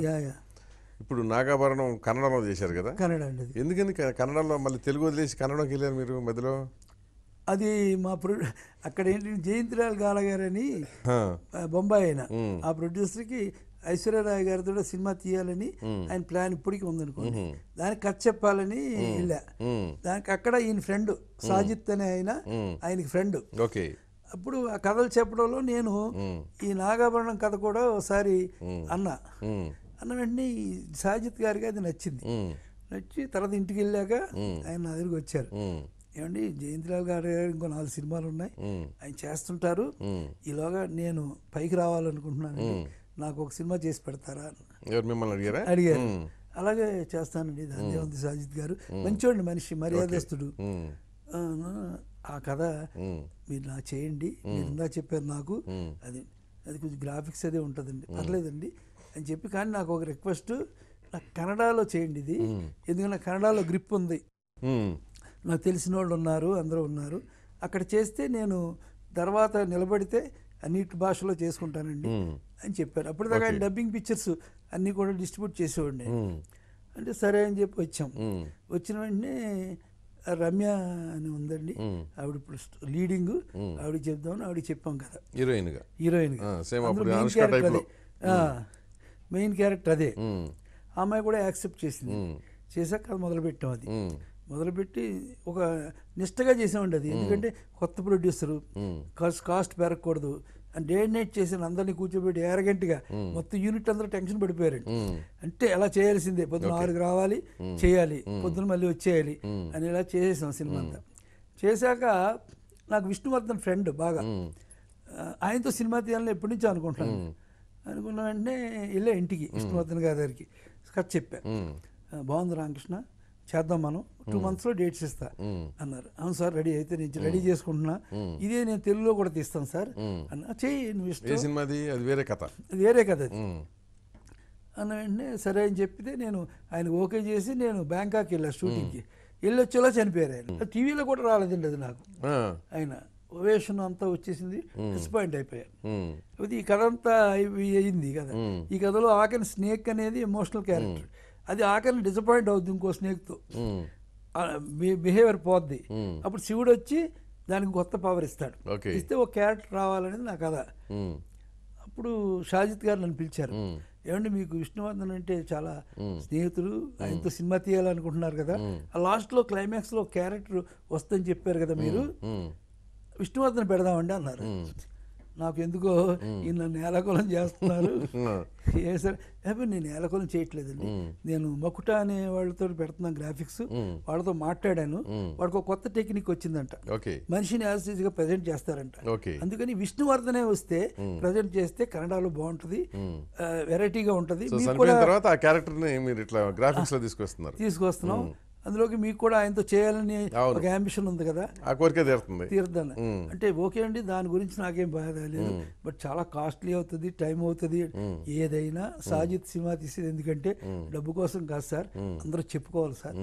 ఇప్పుడు నాగాభరణం కన్నడలో చేశారు కదా కన్నడ అండి ఎందుకని కన్నడలో మళ్ళీ తెలుగు వదిలేసి కన్నడకి వెళ్ళారు మీరు మధ్యలో అది మా ప్రొ అక్కడ ఏంటి జయంతిరాల్ గాలగారని బొంబాయి ఆయన ఆ ప్రొడ్యూసర్కి ఐశ్వర్యరాయ్ గారితో సినిమా తీయాలని ఆయన ప్లాన్ ఇప్పటికీ ఉందనుకోండి దానికి కట్ చెప్పాలని వెళ్ళా దానికి అక్కడ ఈయన ఫ్రెండ్ సాజిత్ అనే ఆయన ఆయనకి ఫ్రెండ్ ఓకే అప్పుడు ఆ కథలు చెప్పడంలో నేను ఈ నాగాభరణం కథ కూడా ఒకసారి అన్న అన్న వెంటనే సాజిత్ గారికి అది నచ్చింది నచ్చి తర్వాత ఇంటికి వెళ్ళాక ఆయన నా దగ్గరికి వచ్చారు ఏమండి జయంతిలాల్ గారు ఇంకో నాలుగు సినిమాలు ఉన్నాయి ఆయన చేస్తుంటారు ఈలోగా నేను పైకి రావాలనుకుంటున్నాను నాకు ఒక సినిమా చేసి పెడతారా మిమ్మల్ని అడిగారా అడిగారు అలాగే చేస్తానండి ధన్యవంతి సాజిత్ గారు మంచోండి మనిషి మర్యాదస్తుడు ఆ కథ మీరు నా చేయండి మీరు ఇందా చెప్పారు నాకు అది అది కొంచెం గ్రాఫిక్స్ అదే ఉంటుందండి పర్లేదండి అని చెప్పి కానీ నాకు ఒక రిక్వెస్ట్ నాకు కన్నడలో చేయండి ఇది ఎందుకంటే కన్నడలో గ్రిప్ ఉంది నాకు తెలిసిన వాళ్ళు ఉన్నారు అందరూ ఉన్నారు అక్కడ చేస్తే నేను తర్వాత నిలబడితే అన్నిటి భాషలో చేసుకుంటానండి అని చెప్పారు అప్పటిదాకా ఆయన డబ్బింగ్ పిక్చర్స్ అన్నీ కూడా డిస్ట్రిబ్యూట్ చేసేవాడిని అంటే సరే అని చెప్పి వచ్చాం వచ్చిన వెంటనే రమ్య అని ఉందండి ఆవిడ ఇప్పుడు లీడింగ్ ఆవిడ చెప్దామని ఆవిడ చెప్పాం కదా హీరోయిన్గా హీరోయిన్ మెయిన్ క్యారెక్టర్ అదే మెయిన్ క్యారెక్టర్ అదే అమ్మాయి కూడా యాక్సెప్ట్ చేసింది చేశాక మొదలు పెట్టాం అది మొదలుపెట్టి ఒక నిష్టగా చేసామండి అది ఎందుకంటే కొత్త ప్రొడ్యూసరు కాస్ట్ కాస్ట్ పెరగకూడదు డే నైట్ చేసిన అందరినీ కూర్చోబెట్టి ఏరగంటగా మొత్తం యూనిట్ అందరూ టెన్షన్ పడిపోయారండి అంటే ఎలా చేయాల్సిందే పొద్దున ఆరుకు రావాలి చేయాలి పొద్దున మళ్ళీ వచ్చేయాలి అని ఇలా చేసేసాం సినిమా అంతా చేశాక నాకు విష్ణువర్ధన్ ఫ్రెండ్ బాగా ఆయనతో సినిమా తీయాలని ఎప్పటి నుంచో అనుకుంటున్నాను అనుకున్న వెంటనే వెళ్ళా ఇంటికి విష్ణువర్ధన్ గారి దగ్గరికి కథ చెప్పా బాగుంది రామకృష్ణ చేద్దాం మనం టూ మంత్స్లో డేట్స్ ఇస్తా hmm. అన్నారు అవును సార్ రెడీ అయితే నేను hmm. రెడీ చేసుకుంటున్నా hmm. ఇదే నేను తెలుగులో కూడా తీస్తాను సార్ అన్న చెయ్యి అది వేరే కథ అది వేరే కథ అన్న వెంటనే సరే అని చెప్పితే నేను ఆయన ఓకే చేసి నేను బ్యాంకాక్ వెళ్ళా షూటింగ్కి వెళ్ళొచ్చేలా చనిపోయారు ఆయన టీవీలో కూడా రాలేదండి అది నాకు ఆయన ఓవేషన్ అంతా వచ్చేసింది డిసప్పాయింట్ అయిపోయాను ఈ కథ అంతా అయింది కదా ఈ కథలో ఆకని స్నేక్ అనేది ఎమోషనల్ క్యారెక్టర్ అది ఆఖరిని డిసప్పాయింట్ అవుద్ది ఇంకో స్నేహితు మీ బిహేవియర్ పోద్ది అప్పుడు శివుడు వచ్చి దానికి కొత్త పవర్ ఇస్తాడు ఇస్తే ఒక క్యారెక్టర్ రావాలనేది నా కథ అప్పుడు షాజిత్ గారు నన్ను పిలిచారు ఏమండి మీకు విష్ణువర్ధన్ అంటే చాలా స్నేహితులు ఆయనతో సినిమా తీయాలనుకుంటున్నారు కదా ఆ లాస్ట్లో క్లైమాక్స్లో క్యారెక్టర్ వస్తుందని చెప్పారు కదా మీరు విష్ణువర్ధన్ పెడదామండి అన్నారు నాకు ఎందుకో ఈయన నేలకులం చేస్తున్నారు [laughs] ఏ సరే అప్పుడు నేను నేలకులం చేయట్లేదండి నేను మకుట అనే వాళ్ళతో పెడుతున్నాను గ్రాఫిక్స్ వాళ్ళతో మాట్లాడాను వాడికి ఒక కొత్త టెక్నిక్ వచ్చిందంట మనిషిని యాజ్గా ప్రజెంట్ చేస్తారంట అందుకని విష్ణువర్ధనే వస్తే ప్రజెంట్ చేస్తే కన్నడలో బాగుంటుంది వెరైటీగా ఉంటుంది ఆ క్యారెక్టర్ ని మీరు ఇట్లా తీసుకొస్తున్నారు తీసుకొస్తున్నాం అందులోకి మీకు కూడా ఆయనతో చేయాలని ఒక అంబిషన్ ఉంది కదా ఆ కోరిక తీరుతుంది తీరుతుంది అంటే ఓకే అండి దాని గురించి నాకేం బాధ లేదు బట్ చాలా కాస్ట్లీ అవుతుంది టైం అవుతుంది ఏదైనా సాజిత్ సినిమా తీసేది ఎందుకంటే డబ్బు కోసం కాదు సార్ అందరూ చెప్పుకోవాలి సార్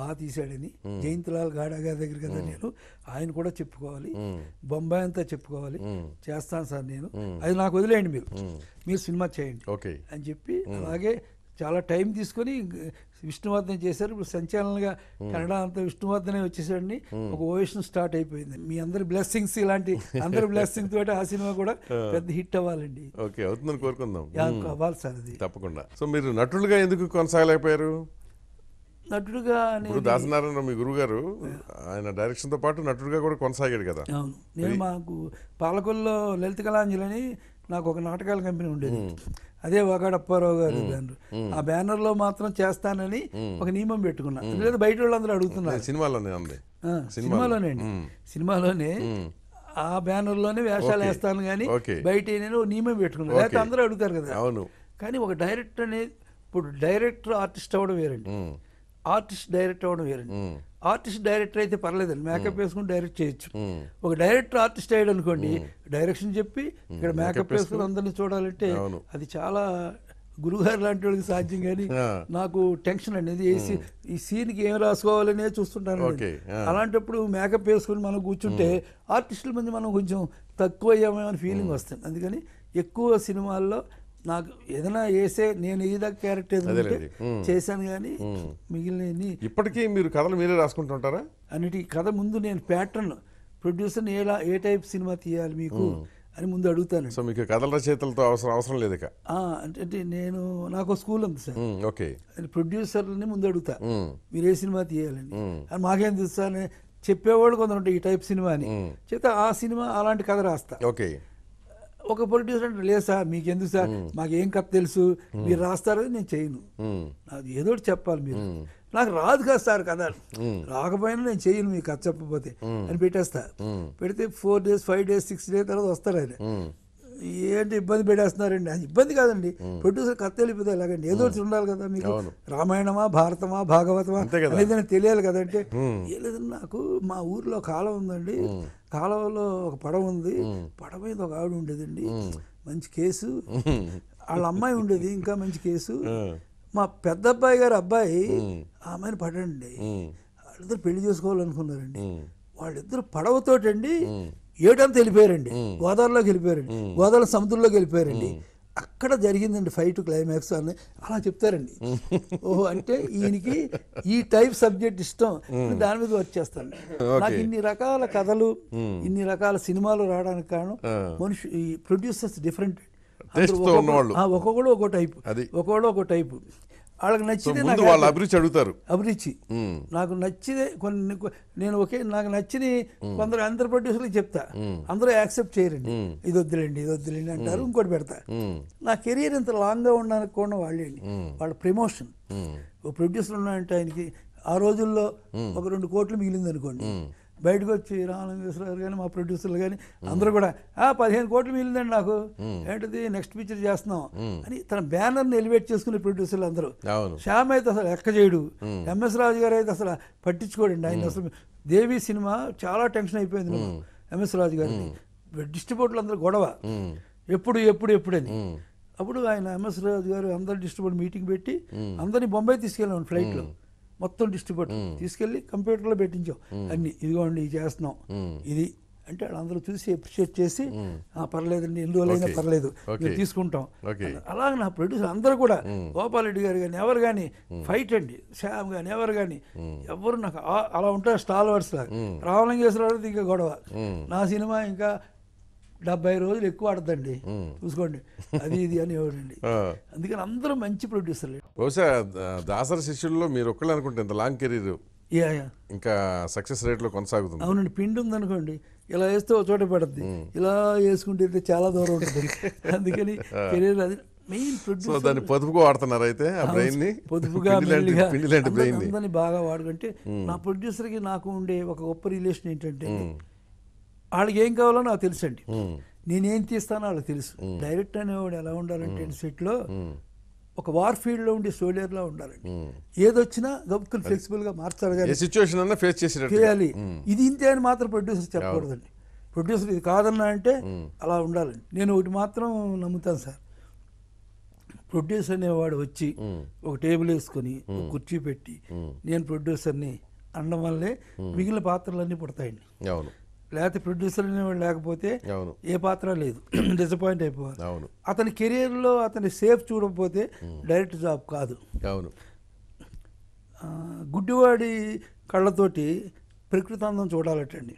బాగా తీశాడని జయంతిలాల్ గాడా గారి దగ్గర కదా నేను ఆయన కూడా చెప్పుకోవాలి బొంబాయి అంతా చెప్పుకోవాలి చేస్తాను సార్ నేను అది నాకు వదిలేయండి మీరు మీరు సినిమా చేయండి అని చెప్పి అలాగే చాలా టైం తీసుకొని విష్ణువర్ధన్ చేశారు ఇప్పుడు సంచలనంగా కన్నడ అంతా విష్ణువర్ధనే వచ్చేసాడని ఒక ఓవేషన్ స్టార్ట్ అయిపోయింది మీ అందరి బ్లెస్సింగ్స్ ఇలాంటి అందరి బ్లెస్సింగ్ తోటి ఆ సినిమా కూడా పెద్ద హిట్ అవ్వాలండి ఓకే అవుతుందని కోరుకుందాం అవ్వాలి సార్ అది తప్పకుండా సో మీరు నటుడుగా ఎందుకు కొనసాగలేకపోయారు నటుడుగా దాసనారాయణ మీ గురుగారు ఆయన డైరెక్షన్తో పాటు నటుడుగా కూడా కొనసాగాడు కదా అవును నేను మాకు పాలకొల్లో లలిత కళాంజలి అని నాకు ఒక నాటకాల కంపెనీ ఉండేది అదే ఒకడప్పారావు గారు బ్యానర్ ఆ బ్యానర్ లో మాత్రం చేస్తానని ఒక నియమం పెట్టుకున్నా లేదా బయట వాళ్ళందరూ అడుగుతున్నారు సినిమాలోనే సినిమాలోనే అండి సినిమాలోనే ఆ బ్యానర్ లోనే వేషాలు వేస్తాను కానీ బయట నియమం పెట్టుకున్నాను లేకపోతే అందరూ అడుగుతారు కదా అవును కానీ ఒక డైరెక్టర్ అనేది ఇప్పుడు డైరెక్టర్ ఆర్టిస్ట్ అవ్వడం వేరండి ఆర్టిస్ట్ డైరెక్టర్ అవ్వడం వేరండి ఆర్టిస్ట్ డైరెక్టర్ అయితే పర్లేదండి మేకప్ వేసుకుని డైరెక్ట్ చేయొచ్చు ఒక డైరెక్టర్ ఆర్టిస్ట్ అయ్యాడు అనుకోండి డైరెక్షన్ చెప్పి ఇక్కడ మేకప్ వేసుకుని అందరినీ చూడాలంటే అది చాలా గురుగారు లాంటి వాళ్ళకి సాధ్యం కానీ నాకు టెన్షన్ అనేది వేసి ఈ సీన్ కి ఏం రాసుకోవాలనే చూస్తుంటాను అలాంటప్పుడు మేకప్ వేసుకుని మనం కూర్చుంటే ఆర్టిస్టుల మంది మనం కొంచెం తక్కువ అయ్యామేమని ఫీలింగ్ వస్తుంది అందుకని ఎక్కువ సినిమాల్లో నాకు ఏదైనా వేసే నేను ఏదో క్యారెక్టర్ చేశాను కానీ మిగిలిన ఇప్పటికీ మీరు కథలు మీరే రాసుకుంటుంటారా అన్నిటి కథ ముందు నేను ప్యాటర్న్ ప్రొడ్యూసర్ ఎలా ఏ టైప్ సినిమా తీయాలి మీకు అని ముందు అడుగుతాను సో మీకు కథల రచయితలతో అవసరం అవసరం లేదు అంటే నేను నాకు స్కూల్ ఉంది సార్ ఓకే ప్రొడ్యూసర్ని ముందు అడుగుతా మీరు ఏ సినిమా తీయాలని అని మాకేం తెలుసా చెప్పేవాడు కొందరు ఈ టైప్ సినిమా అని చేత ఆ సినిమా అలాంటి కథ రాస్తా ఓకే ఒక పొలిటీషియన్ అంటే లేదు సార్ మీకెందుకు సార్ మాకేం కథ తెలుసు మీరు రాస్తారని నేను చేయను అది ఏదో చెప్పాలి మీరు నాకు రాదు కదా సార్ కదా రాకపోయినా నేను చేయను మీకు కథ చెప్పకపోతే అని పెట్టేస్తా పెడితే four days five days six days తర్వాత వస్తారు ఆయన ఏంటి ఇబ్బంది పెట్టేస్తున్నారండి ఇబ్బంది కాదండి ప్రొడ్యూసర్ కథ తెలిపితే ఎలాగండి ఏదో ఉండాలి కదా మీకు రామాయణమా భారతమా భాగవతమా ఏదైనా తెలియాలి కదంటే ఏ నాకు మా ఊర్లో కాలం ఉందండి కాలువలో ఒక పడవ ఉంది పడవ మీద ఒక ఆవిడ ఉండేదండి మంచి కేసు [laughs] వాళ్ళ అమ్మాయి ఉండేది ఇంకా మంచి కేసు మా పెద్ద అబ్బాయి గారు అబ్బాయి ఆ అమ్మాయిని పడండి వాళ్ళిద్దరు పెళ్లి చేసుకోవాలనుకున్నారండి వాళ్ళిద్దరు పడవతోటండి ఏటంతా వెళ్ళిపోయారండి గోదావరిలోకి వెళ్ళిపోయారండి గోదావరి సముద్రంలోకి వెళ్ళిపోయారండి అక్కడ జరిగిందండి ఫైట్ క్లైమాక్స్ అని అలా చెప్తారండి [laughs] ఓహో అంటే ఈయనకి ఈ టైప్ సబ్జెక్ట్ ఇష్టం దాని మీద వచ్చేస్తాను నాకు ఇన్ని రకాల కథలు ఇన్ని రకాల సినిమాలు రావడానికి కారణం మనిషి ఈ ప్రొడ్యూసర్స్ డిఫరెంట్ ఒక్కొక్కడు ఒక టైపు ఒక్కొక్కడు ఒక టైపు వాళ్ళకి నచ్చితే నాకు వాళ్ళ అభిరుచి అడుగుతారు అభిరుచి నాకు నచ్చితే కొన్ని నేను ఒకే నాకు నచ్చిన కొందరు అందరు ప్రొడ్యూసర్లకు చెప్తా అందరూ యాక్సెప్ట్ చేయరండి ఇది వద్దులేండి ఇది వద్దులేండి అంటారు ఇంకోటి పెడతా నా కెరీర్ ఇంత లాంగ్గా ఉండడానికి కూడా వాళ్ళేండి వాళ్ళ ప్రమోషన్ ప్రొడ్యూసర్ ఉన్నాయంటే ఆయనకి ఆ రోజుల్లో ఒక రెండు కోట్లు మిగిలింది అనుకోండి బయటకు వచ్చి రామలింగేశ్వర గారు కానీ మా ప్రొడ్యూసర్లు కానీ అందరూ కూడా ఆ పదిహేను కోట్లు మిగిలిందండి నాకు ఏంటిది నెక్స్ట్ పిక్చర్ చేస్తున్నాం అని తన బ్యానర్ని ఎలివేట్ చేసుకునే ప్రొడ్యూసర్లు అందరూ శ్యామ్ అయితే అసలు ఎక్క చేయడు ఎంఎస్ రాజు గారు అయితే అసలు పట్టించుకోడండి ఆయన అసలు దేవి సినిమా చాలా టెన్షన్ అయిపోయింది ఎంఎస్ రాజు గారిని డిస్ట్రిబ్యూటర్లు అందరూ గొడవ ఎప్పుడు ఎప్పుడు ఎప్పుడని అప్పుడు ఆయన ఎంఎస్ రాజు గారు అందరు డిస్ట్రిబ్యూటర్ మీటింగ్ పెట్టి అందరినీ బొంబాయి తీసుకెళ్ళాం ఫ్లైట్లో మొత్తం డిస్ట్రిబ్యూటర్ తీసుకెళ్ళి కంప్యూటర్లో పెట్టించాం అన్ని ఇదిగోండి ఇది చేస్తున్నాం ఇది అంటే అందరూ చూసి అప్రిషియేట్ చేసి పర్లేదండి ఎన్ని అయినా పర్లేదు తీసుకుంటాం అలాగే నా ప్రొడ్యూసర్ అందరూ కూడా గోపాలరెడ్డి గారు కానీ ఎవరు కానీ ఫైట్ అండి శ్యామ్ కానీ ఎవరు కానీ ఎవరు నాకు అలా ఉంటారు స్టాల్ వర్స్ లాగా రామలింగేశ్వరరావు ఇంకా గొడవ నా సినిమా ఇంకా డెబ్బై రోజులు ఎక్కువ ఆడదండి చూసుకోండి అది ఇది అని ఇవ్వండి అందుకని అందరూ మంచి ప్రొడ్యూసర్లు బహుశా దాసర శిష్యుల్లో మీరు ఒక్కళ్ళు అనుకుంటే ఇంత లాంగ్ కెరీర్ ఇంకా సక్సెస్ రేట్లో కొనసాగుతుంది అవునండి పిండి ఉందనుకోండి ఇలా వేస్తే ఒక చోట పడుతుంది ఇలా వేసుకుంటే చాలా దూరం ఉంటుంది [laughs] అందుకని కెరీర్ అది మెయిన్ సో దాన్ని పొదుపుగా వాడుతున్నారు అయితే ఆ బ్రెయిన్ ని పొదుపుగా బ్రెయిన్ ని బాగా వాడుకుంటే నా కి నాకు ఉండే ఒక గొప్ప రిలేషన్ ఏంటంటే వాళ్ళకి ఏం కావాలో నాకు తెలుసండి నేనేం తీస్తానో వాళ్ళకి తెలుసు డైరెక్ట్ అనేవాడు ఎలా ఉండాలంటే సెట్లో ఒక వార్ ఫీల్డ్ లో ఉండే సోలియర్ లా ఉండాలండి ఏదొచ్చినా గబుక్కులు ఫ్లెక్సిబుల్ గా మార్చాలి కానీ ఫేస్ చేయాలి ఇది ఇంతే అని మాత్రం ప్రొడ్యూసర్ చెప్పకూడదండి ప్రొడ్యూసర్ ఇది కాదన్నా అంటే అలా ఉండాలండి నేను ఒకటి మాత్రం నమ్ముతాను సార్ ప్రొడ్యూసర్ అనేవాడు వచ్చి ఒక టేబుల్ వేసుకొని ఒక కుర్చీ పెట్టి నేను ప్రొడ్యూసర్ని అనడం వల్లే మిగిలిన పాత్రలన్నీ పుడతాయండి అవును లేకపోతే ప్రొడ్యూసర్ లేకపోతే ఏ పాత్ర లేదు డిసప్పాయింట్ [clears throat] అయిపోవాలి అతని లో అతని సేఫ్ చూడకపోతే డైరెక్ట్ జాబ్ కాదు అవును గుడ్డివాడి కళ్ళతోటి ప్రకృతి అందం చూడాలటండి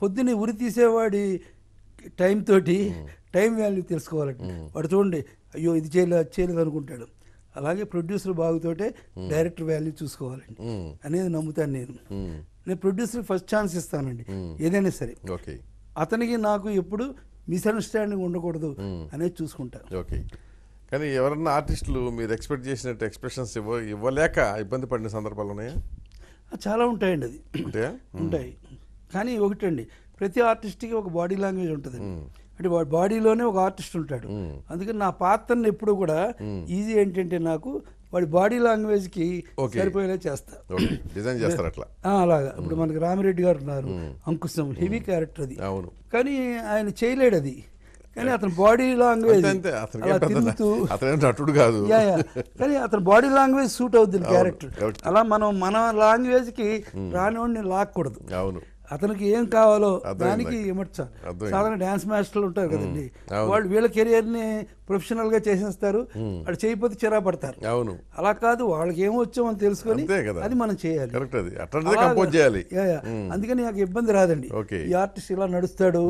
పొద్దున్న ఉరి తీసేవాడి టైం తోటి టైం వాల్యూ తెలుసుకోవాలంటే వాడు చూడండి అయ్యో ఇది చేయలేదు అది చేయలేదు అనుకుంటాడు అలాగే ప్రొడ్యూసర్ బాగుతోటే డైరెక్టర్ వాల్యూ చూసుకోవాలండి అనేది నమ్ముతాను నేను నేను ప్రొడ్యూసర్ ఫస్ట్ ఛాన్స్ ఇస్తానండి ఏదైనా సరే ఓకే అతనికి నాకు ఎప్పుడు మిస్అండర్స్టాండింగ్ ఉండకూడదు అనేది చూసుకుంటాను ఓకే కానీ ఎవరన్నా ఆర్టిస్టులు మీరు ఎక్స్పెక్ట్ చేసినట్టు ఎక్స్ప్రెషన్స్ ఇవ్వ ఇవ్వలేక ఇబ్బంది పడిన సందర్భాలు ఉన్నాయా చాలా ఉంటాయండి అది ఉంటాయి కానీ ఒకటండి ప్రతి ఆర్టిస్ట్కి ఒక బాడీ లాంగ్వేజ్ ఉంటుంది అంటే బాడీలోనే ఒక ఆర్టిస్ట్ ఉంటాడు అందుకని నా పాత్రను ఎప్పుడు కూడా ఈజీ ఏంటంటే నాకు వాడి బాడీ లాంగ్వేజ్కి సరిపోయేలా చేస్తా డిజైన్ చేస్తారు అట్లా అలాగా ఇప్పుడు మనకి రామిరెడ్డి గారు ఉన్నారు అంకుశం హెవీ క్యారెక్టర్ అది అవును కానీ ఆయన చేయలేడు అది కానీ అతని బాడీ లాంగ్వేజ్ కాదు కానీ అతని బాడీ లాంగ్వేజ్ సూట్ అవుతుంది క్యారెక్టర్ అలా మనం మన లాంగ్వేజ్కి రానివాడిని లాక్కూడదు అవును అతనికి ఏం కావాలో దానికి ఇమర్చాలి సాధారణ డాన్స్ మాస్టర్లు ఉంటారు కదండి వాళ్ళు వీళ్ళ ప్రొఫెషనల్ ప్రొఫెషనల్గా చేసేస్తారు వాళ్ళు చేయకపోతే చిరా పడతారు అవును అలా కాదు వాళ్ళకి వచ్చామో అని తెలుసుకొని అది మనం చేయాలి చేయాలి అందుకని నాకు ఇబ్బంది రాదండి ఈ ఆర్టిస్ట్ ఇలా నడుస్తాడు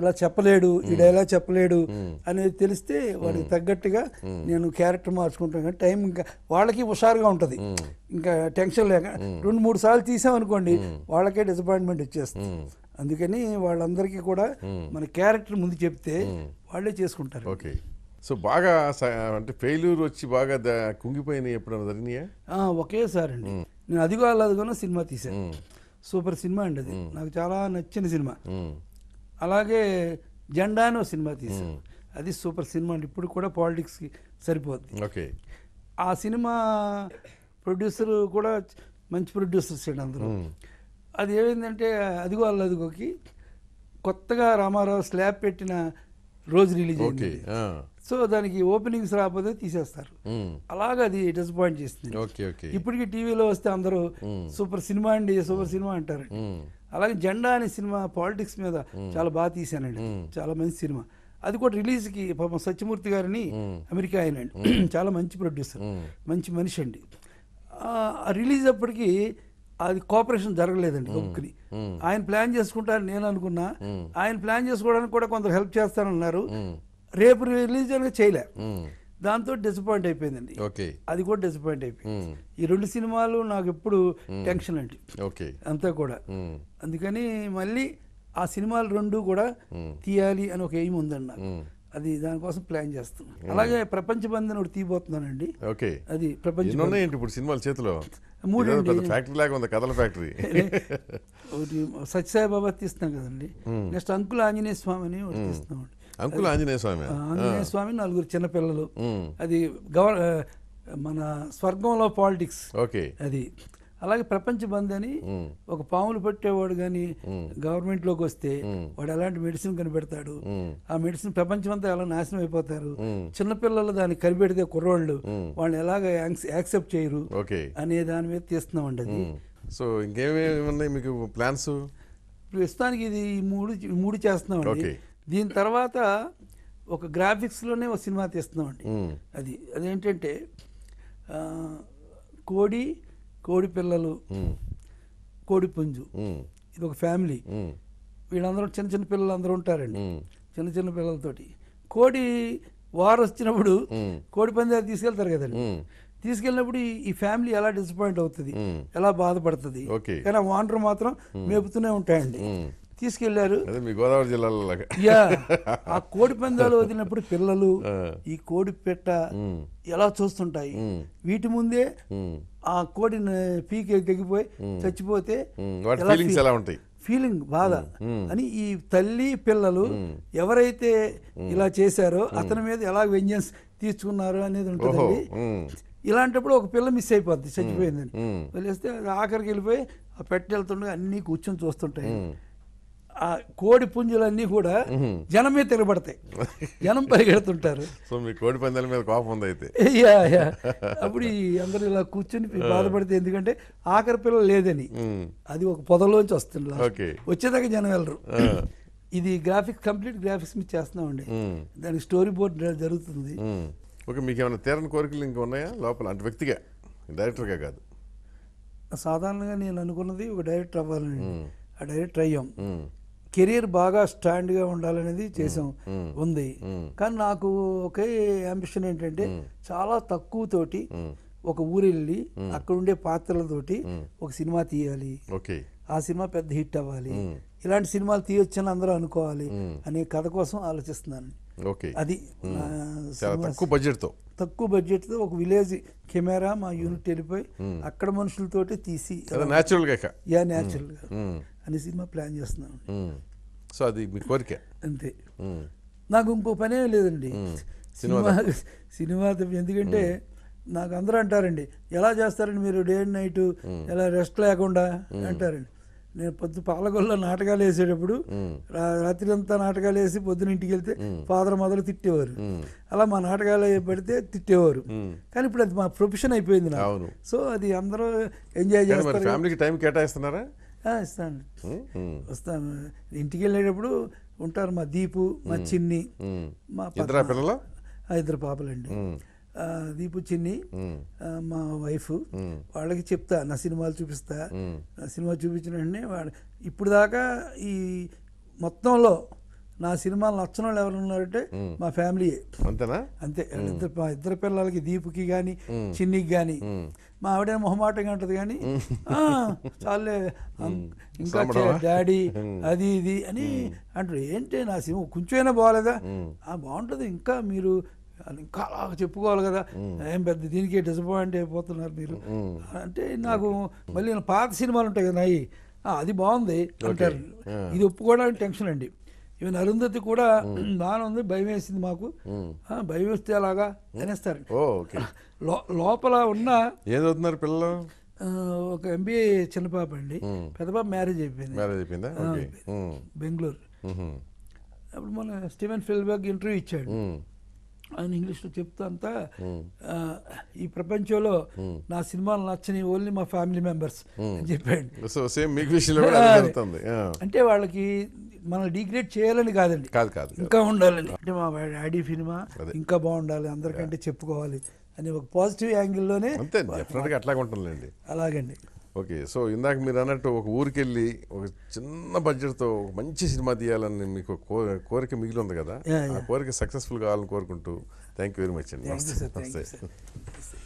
ఇలా చెప్పలేడు ఈ డైలాగ్ చెప్పలేడు అనేది తెలిస్తే వాడికి తగ్గట్టుగా నేను క్యారెక్టర్ మార్చుకుంటాను కానీ టైం ఇంకా వాళ్ళకి హుషారుగా ఉంటది ఇంకా టెన్షన్ లేక రెండు మూడు సార్లు తీసామనుకోండి వాళ్ళకే డిసప్పాయింట్మెంట్ వచ్చేస్తుంది అందుకని వాళ్ళందరికీ కూడా మన క్యారెక్టర్ ముందు చెప్తే వాళ్ళే చేసుకుంటారు ఓకే సో బాగా అంటే ఫెయిల్యూర్ వచ్చి బాగా కుంగిపోయిన ఎప్పుడైనా జరిగినాయా ఒకేసారి అండి నేను అదిగో అలాదిగోనో సినిమా తీసాను సూపర్ సినిమా అండి అది నాకు చాలా నచ్చిన సినిమా అలాగే జెండా అని సినిమా తీసాను అది సూపర్ సినిమా అండి ఇప్పుడు కూడా పాలిటిక్స్కి సరిపోద్ది ఓకే ఆ సినిమా ప్రొడ్యూసర్ కూడా మంచి ప్రొడ్యూసర్స్ అండి అందరూ అది ఏమైందంటే అదిగో వాళ్ళు అదిగోకి కొత్తగా రామారావు స్లాబ్ పెట్టిన రోజు రిలీజ్ అయింది సో దానికి ఓపెనింగ్స్ రాకపోతే తీసేస్తారు అలాగే అది డిసప్పాయింట్ చేస్తుంది ఇప్పటికీ టీవీలో వస్తే అందరూ సూపర్ సినిమా అండి సూపర్ సినిమా అంటారు అలాగే జెండా అనే సినిమా పాలిటిక్స్ మీద చాలా బాగా తీశానండి చాలా మంచి సినిమా అది కూడా రిలీజ్కి పాపం సత్యమూర్తి గారిని అమెరికా ఆయనండి చాలా మంచి ప్రొడ్యూసర్ మంచి మనిషి అండి రిలీజ్ అప్పటికి అది కోఆపరేషన్ జరగలేదండి గొప్పకి ఆయన ప్లాన్ చేసుకుంటారని నేను అనుకున్నా ఆయన ప్లాన్ చేసుకోవడానికి కూడా కొంత హెల్ప్ చేస్తానన్నారు రేపు రిలీజ్ చేయలే దాంతో డిసప్పాయింట్ అయిపోయిందండి అది కూడా డిసప్పాయింట్ అయిపోయింది ఈ రెండు సినిమాలు నాకు ఎప్పుడు టెన్షన్ అండి అంతా కూడా అందుకని మళ్ళీ ఆ సినిమాలు రెండు కూడా తీయాలి అని ఒక ఎయిమ్ ఉందండి నాకు అది దానికోసం ప్లాన్ చేస్తున్నాం hmm. అలాగే ప్రపంచ బంధన ఒకటి తీయబోతున్నానండి ఓకే అది ప్రపంచ ఇప్పుడు సినిమాల చేతిలో మూడు ఫ్యాక్టరీ లాగా ఉంది కథల ఫ్యాక్టరీ [laughs] సత్యసాయిబాబా తీస్తున్నాం కదండి hmm. నెక్స్ట్ అంకుల ఆంజనేయ స్వామి అని ఒకటి hmm. తీస్తున్నామండి అంకుల ఆంజనేయ స్వామి ఆంజనేయ స్వామి నలుగురు చిన్నపిల్లలు అది గవర్ మన స్వర్గంలో పాలిటిక్స్ ఓకే అది అలాగే ప్రపంచ బంద్ అని ఒక పాములు పట్టేవాడు కానీ గవర్నమెంట్లోకి వస్తే వాడు ఎలాంటి మెడిసిన్ కనిపెడతాడు ఆ మెడిసిన్ ప్రపంచం అంతా ఎలా నాశనం అయిపోతారు చిన్నపిల్లలు దాన్ని కనిపెడితే కుర్రోళ్ళు వాళ్ళని ఎలాగ యాక్సెప్ట్ చేయరు అనే దాని మీద తీస్తున్నామండి అది సో ఇంకేమేమి ఉన్నాయి మీకు ప్లాన్స్ ప్రస్తుతానికి ఇది మూడు మూడు చేస్తున్నామండి దీని తర్వాత ఒక గ్రాఫిక్స్లోనే ఒక సినిమా తీస్తున్నామండి అది అదేంటంటే కోడి కోడి పిల్లలు కోడి పుంజు ఇది ఒక ఫ్యామిలీ వీళ్ళందరూ చిన్న చిన్న పిల్లలు అందరూ ఉంటారండి చిన్న చిన్న పిల్లలతోటి కోడి వారు వచ్చినప్పుడు కోడి పందాలు తీసుకెళ్తారు కదండి తీసుకెళ్ళినప్పుడు ఈ ఫ్యామిలీ ఎలా డిసప్పాయింట్ అవుతుంది ఎలా బాధపడుతుంది కానీ వాండర్ మాత్రం మేపుతూనే ఉంటాయండి తీసుకెళ్లారు గోదావరి జిల్లాలో యా ఆ కోడి పందాలు వదిలినప్పుడు పిల్లలు ఈ కోడి పెట్ట ఎలా చూస్తుంటాయి వీటి ముందే ఆ కోడిని పీకి తెగిపోయి చచ్చిపోతే ఎలా ఉంటాయి ఫీలింగ్ బాధ అని ఈ తల్లి పిల్లలు ఎవరైతే ఇలా చేశారో అతని మీద ఎలా వెంజన్స్ తీసుకున్నారు అనేది ఉంటుంది ఇలాంటప్పుడు ఒక పిల్ల మిస్ అయిపోద్ది చచ్చిపోయిందని వెళ్ళేస్తే ఆఖరికి వెళ్ళిపోయి ఆ పెట్టెళ్తుండగా అన్ని కూర్చొని చూస్తుంటాయి ఆ కోడి పుంజులన్నీ కూడా జనం మీద జనం పరిగెడుతుంటారు సో మీ కోడి పందాల మీద కోపం ఉంది అయితే అప్పుడు ఈ అందరూ ఇలా కూర్చుని బాధపడితే ఎందుకంటే ఆఖరి పిల్ల లేదని అది ఒక పొదలోంచి వస్తుంది వచ్చేదాకా జనం వెళ్ళరు ఇది గ్రాఫిక్స్ కంప్లీట్ గ్రాఫిక్స్ మీద చేస్తున్నామండి దానికి స్టోరీ బోర్డ్ జరుగుతుంది ఓకే మీకు ఏమైనా తీరని కోరికలు ఇంకా ఉన్నాయా లోపల అంటే వ్యక్తిగా డైరెక్టర్గా కాదు సాధారణంగా నేను అనుకున్నది ఒక డైరెక్టర్ అవ్వాలని ఆ డైరెక్టర్ అయ్యాం కెరీర్ బాగా స్టాండ్గా ఉండాలనేది చేసాం ఉంది కానీ నాకు ఒకే అంబిషన్ ఏంటంటే చాలా తక్కువతోటి ఒక ఊరి వెళ్ళి అక్కడ ఉండే పాత్రలతోటి ఒక సినిమా తీయాలి ఆ సినిమా పెద్ద హిట్ అవ్వాలి ఇలాంటి సినిమాలు తీయొచ్చని అందరూ అనుకోవాలి అనే కథ కోసం ఆలోచిస్తున్నాను అది తక్కువ బడ్జెట్తో తక్కువ బడ్జెట్తో ఒక విలేజ్ కెమెరా మా యూనిట్ వెళ్ళిపోయి అక్కడ మనుషులతోటి తీసి యా న్యాచురల్గా అనే సినిమా ప్లాన్ చేస్తున్నాం సో అది మీ కోరిక అంతే నాకు ఇంకో పనే లేదండి సినిమా సినిమా ఎందుకంటే నాకు అందరూ అంటారండి ఎలా చేస్తారండి మీరు డే అండ్ నైట్ ఎలా రెస్ట్ లేకుండా అంటారండి నేను పొద్దు పాలకొల్లో నాటకాలు వేసేటప్పుడు రాత్రి అంతా నాటకాలు వేసి పొద్దున ఇంటికి వెళ్తే ఫాదర్ మొదలు తిట్టేవారు అలా మా నాటకాలు పెడితే తిట్టేవారు కానీ ఇప్పుడు అది మా ప్రొఫెషన్ అయిపోయింది నాకు సో అది అందరూ ఎంజాయ్ చేస్తారు ఫ్యామిలీకి టైం కేటాయిస్తున్నారా ఇస్తాను వస్తాను ఇంటికి వెళ్ళేటప్పుడు ఉంటారు మా దీపు మా చిన్ని మా పిల్లలు ఇద్దరు పాపలండి దీపు చిన్ని మా వైఫ్ వాళ్ళకి చెప్తా నా సినిమాలు చూపిస్తా నా సినిమా చూపించిన వెంటనే వాడు ఇప్పుడు దాకా ఈ మొత్తంలో నా సినిమాలు నచ్చిన వాళ్ళు ఎవరు ఉన్నారంటే మా ఫ్యామిలీయే అంతే ఇద్దరు ఇద్దరు పిల్లలకి దీపుకి కానీ చిన్నికి కానీ మా ఆవిడ మొహమాటంగా ఉంటుంది కానీ చాలే ఇంకా డాడీ అది ఇది అని అంటారు ఏంటి నా సినిమా కొంచెమైనా బాగాలేదా బాగుంటుంది ఇంకా మీరు ఇంకా అలా చెప్పుకోవాలి కదా ఏం పెద్ద దీనికి డిసప్పాయింట్ అయిపోతున్నారు మీరు అంటే నాకు మళ్ళీ పాత సినిమాలు ఉంటాయి కదా అవి అది బాగుంది అంటారు ఇది ఒప్పుకోవడానికి టెన్షన్ అండి ఈవెన్ అరుంధతి కూడా బాగానే ఉంది భయం వేసింది మాకు భయం వేస్తే అలాగా అనేస్తారు [laughs] లోపల ఉన్న ఏదవుతున్నారు పిల్లలు ఒక ఎంబీఏ చిన్న పాప అండి పెద్ద పాప మ్యారేజ్ అయిపోయింది మ్యారేజ్ అయిపోయిందా బెంగళూరు అప్పుడు మన స్టీవెన్ ఫిల్బర్గ్ ఇంటర్వ్యూ ఇచ్చాడు ఆయన ఇంగ్లీష్లో చెప్తా అంతా ఈ ప్రపంచంలో నా సినిమాలు నచ్చని ఓన్లీ మా ఫ్యామిలీ మెంబర్స్ అని చెప్పాడు సో సేమ్ అంటే వాళ్ళకి మనం డిగ్రేడ్ చేయాలని కాదండి కాదు కాదు ఇంకా ఉండాలని అంటే మా డాడీ సినిమా ఇంకా బాగుండాలి అందరికంటే చెప్పుకోవాలి అని ఒక పాజిటివ్ యాంగిల్లోనే అంతే అట్లా అట్లాగే ఉంటానులేండి అలాగండి ఓకే సో ఇందాక మీరు అన్నట్టు ఒక ఊరికెళ్ళి ఒక చిన్న బడ్జెట్తో ఒక మంచి సినిమా తీయాలని మీకు కోరిక మిగిలి ఉంది కదా కోరిక సక్సెస్ఫుల్ కావాలని కోరుకుంటూ థ్యాంక్ యూ వెరీ మచ్ అండి నమస్తే నమస్తే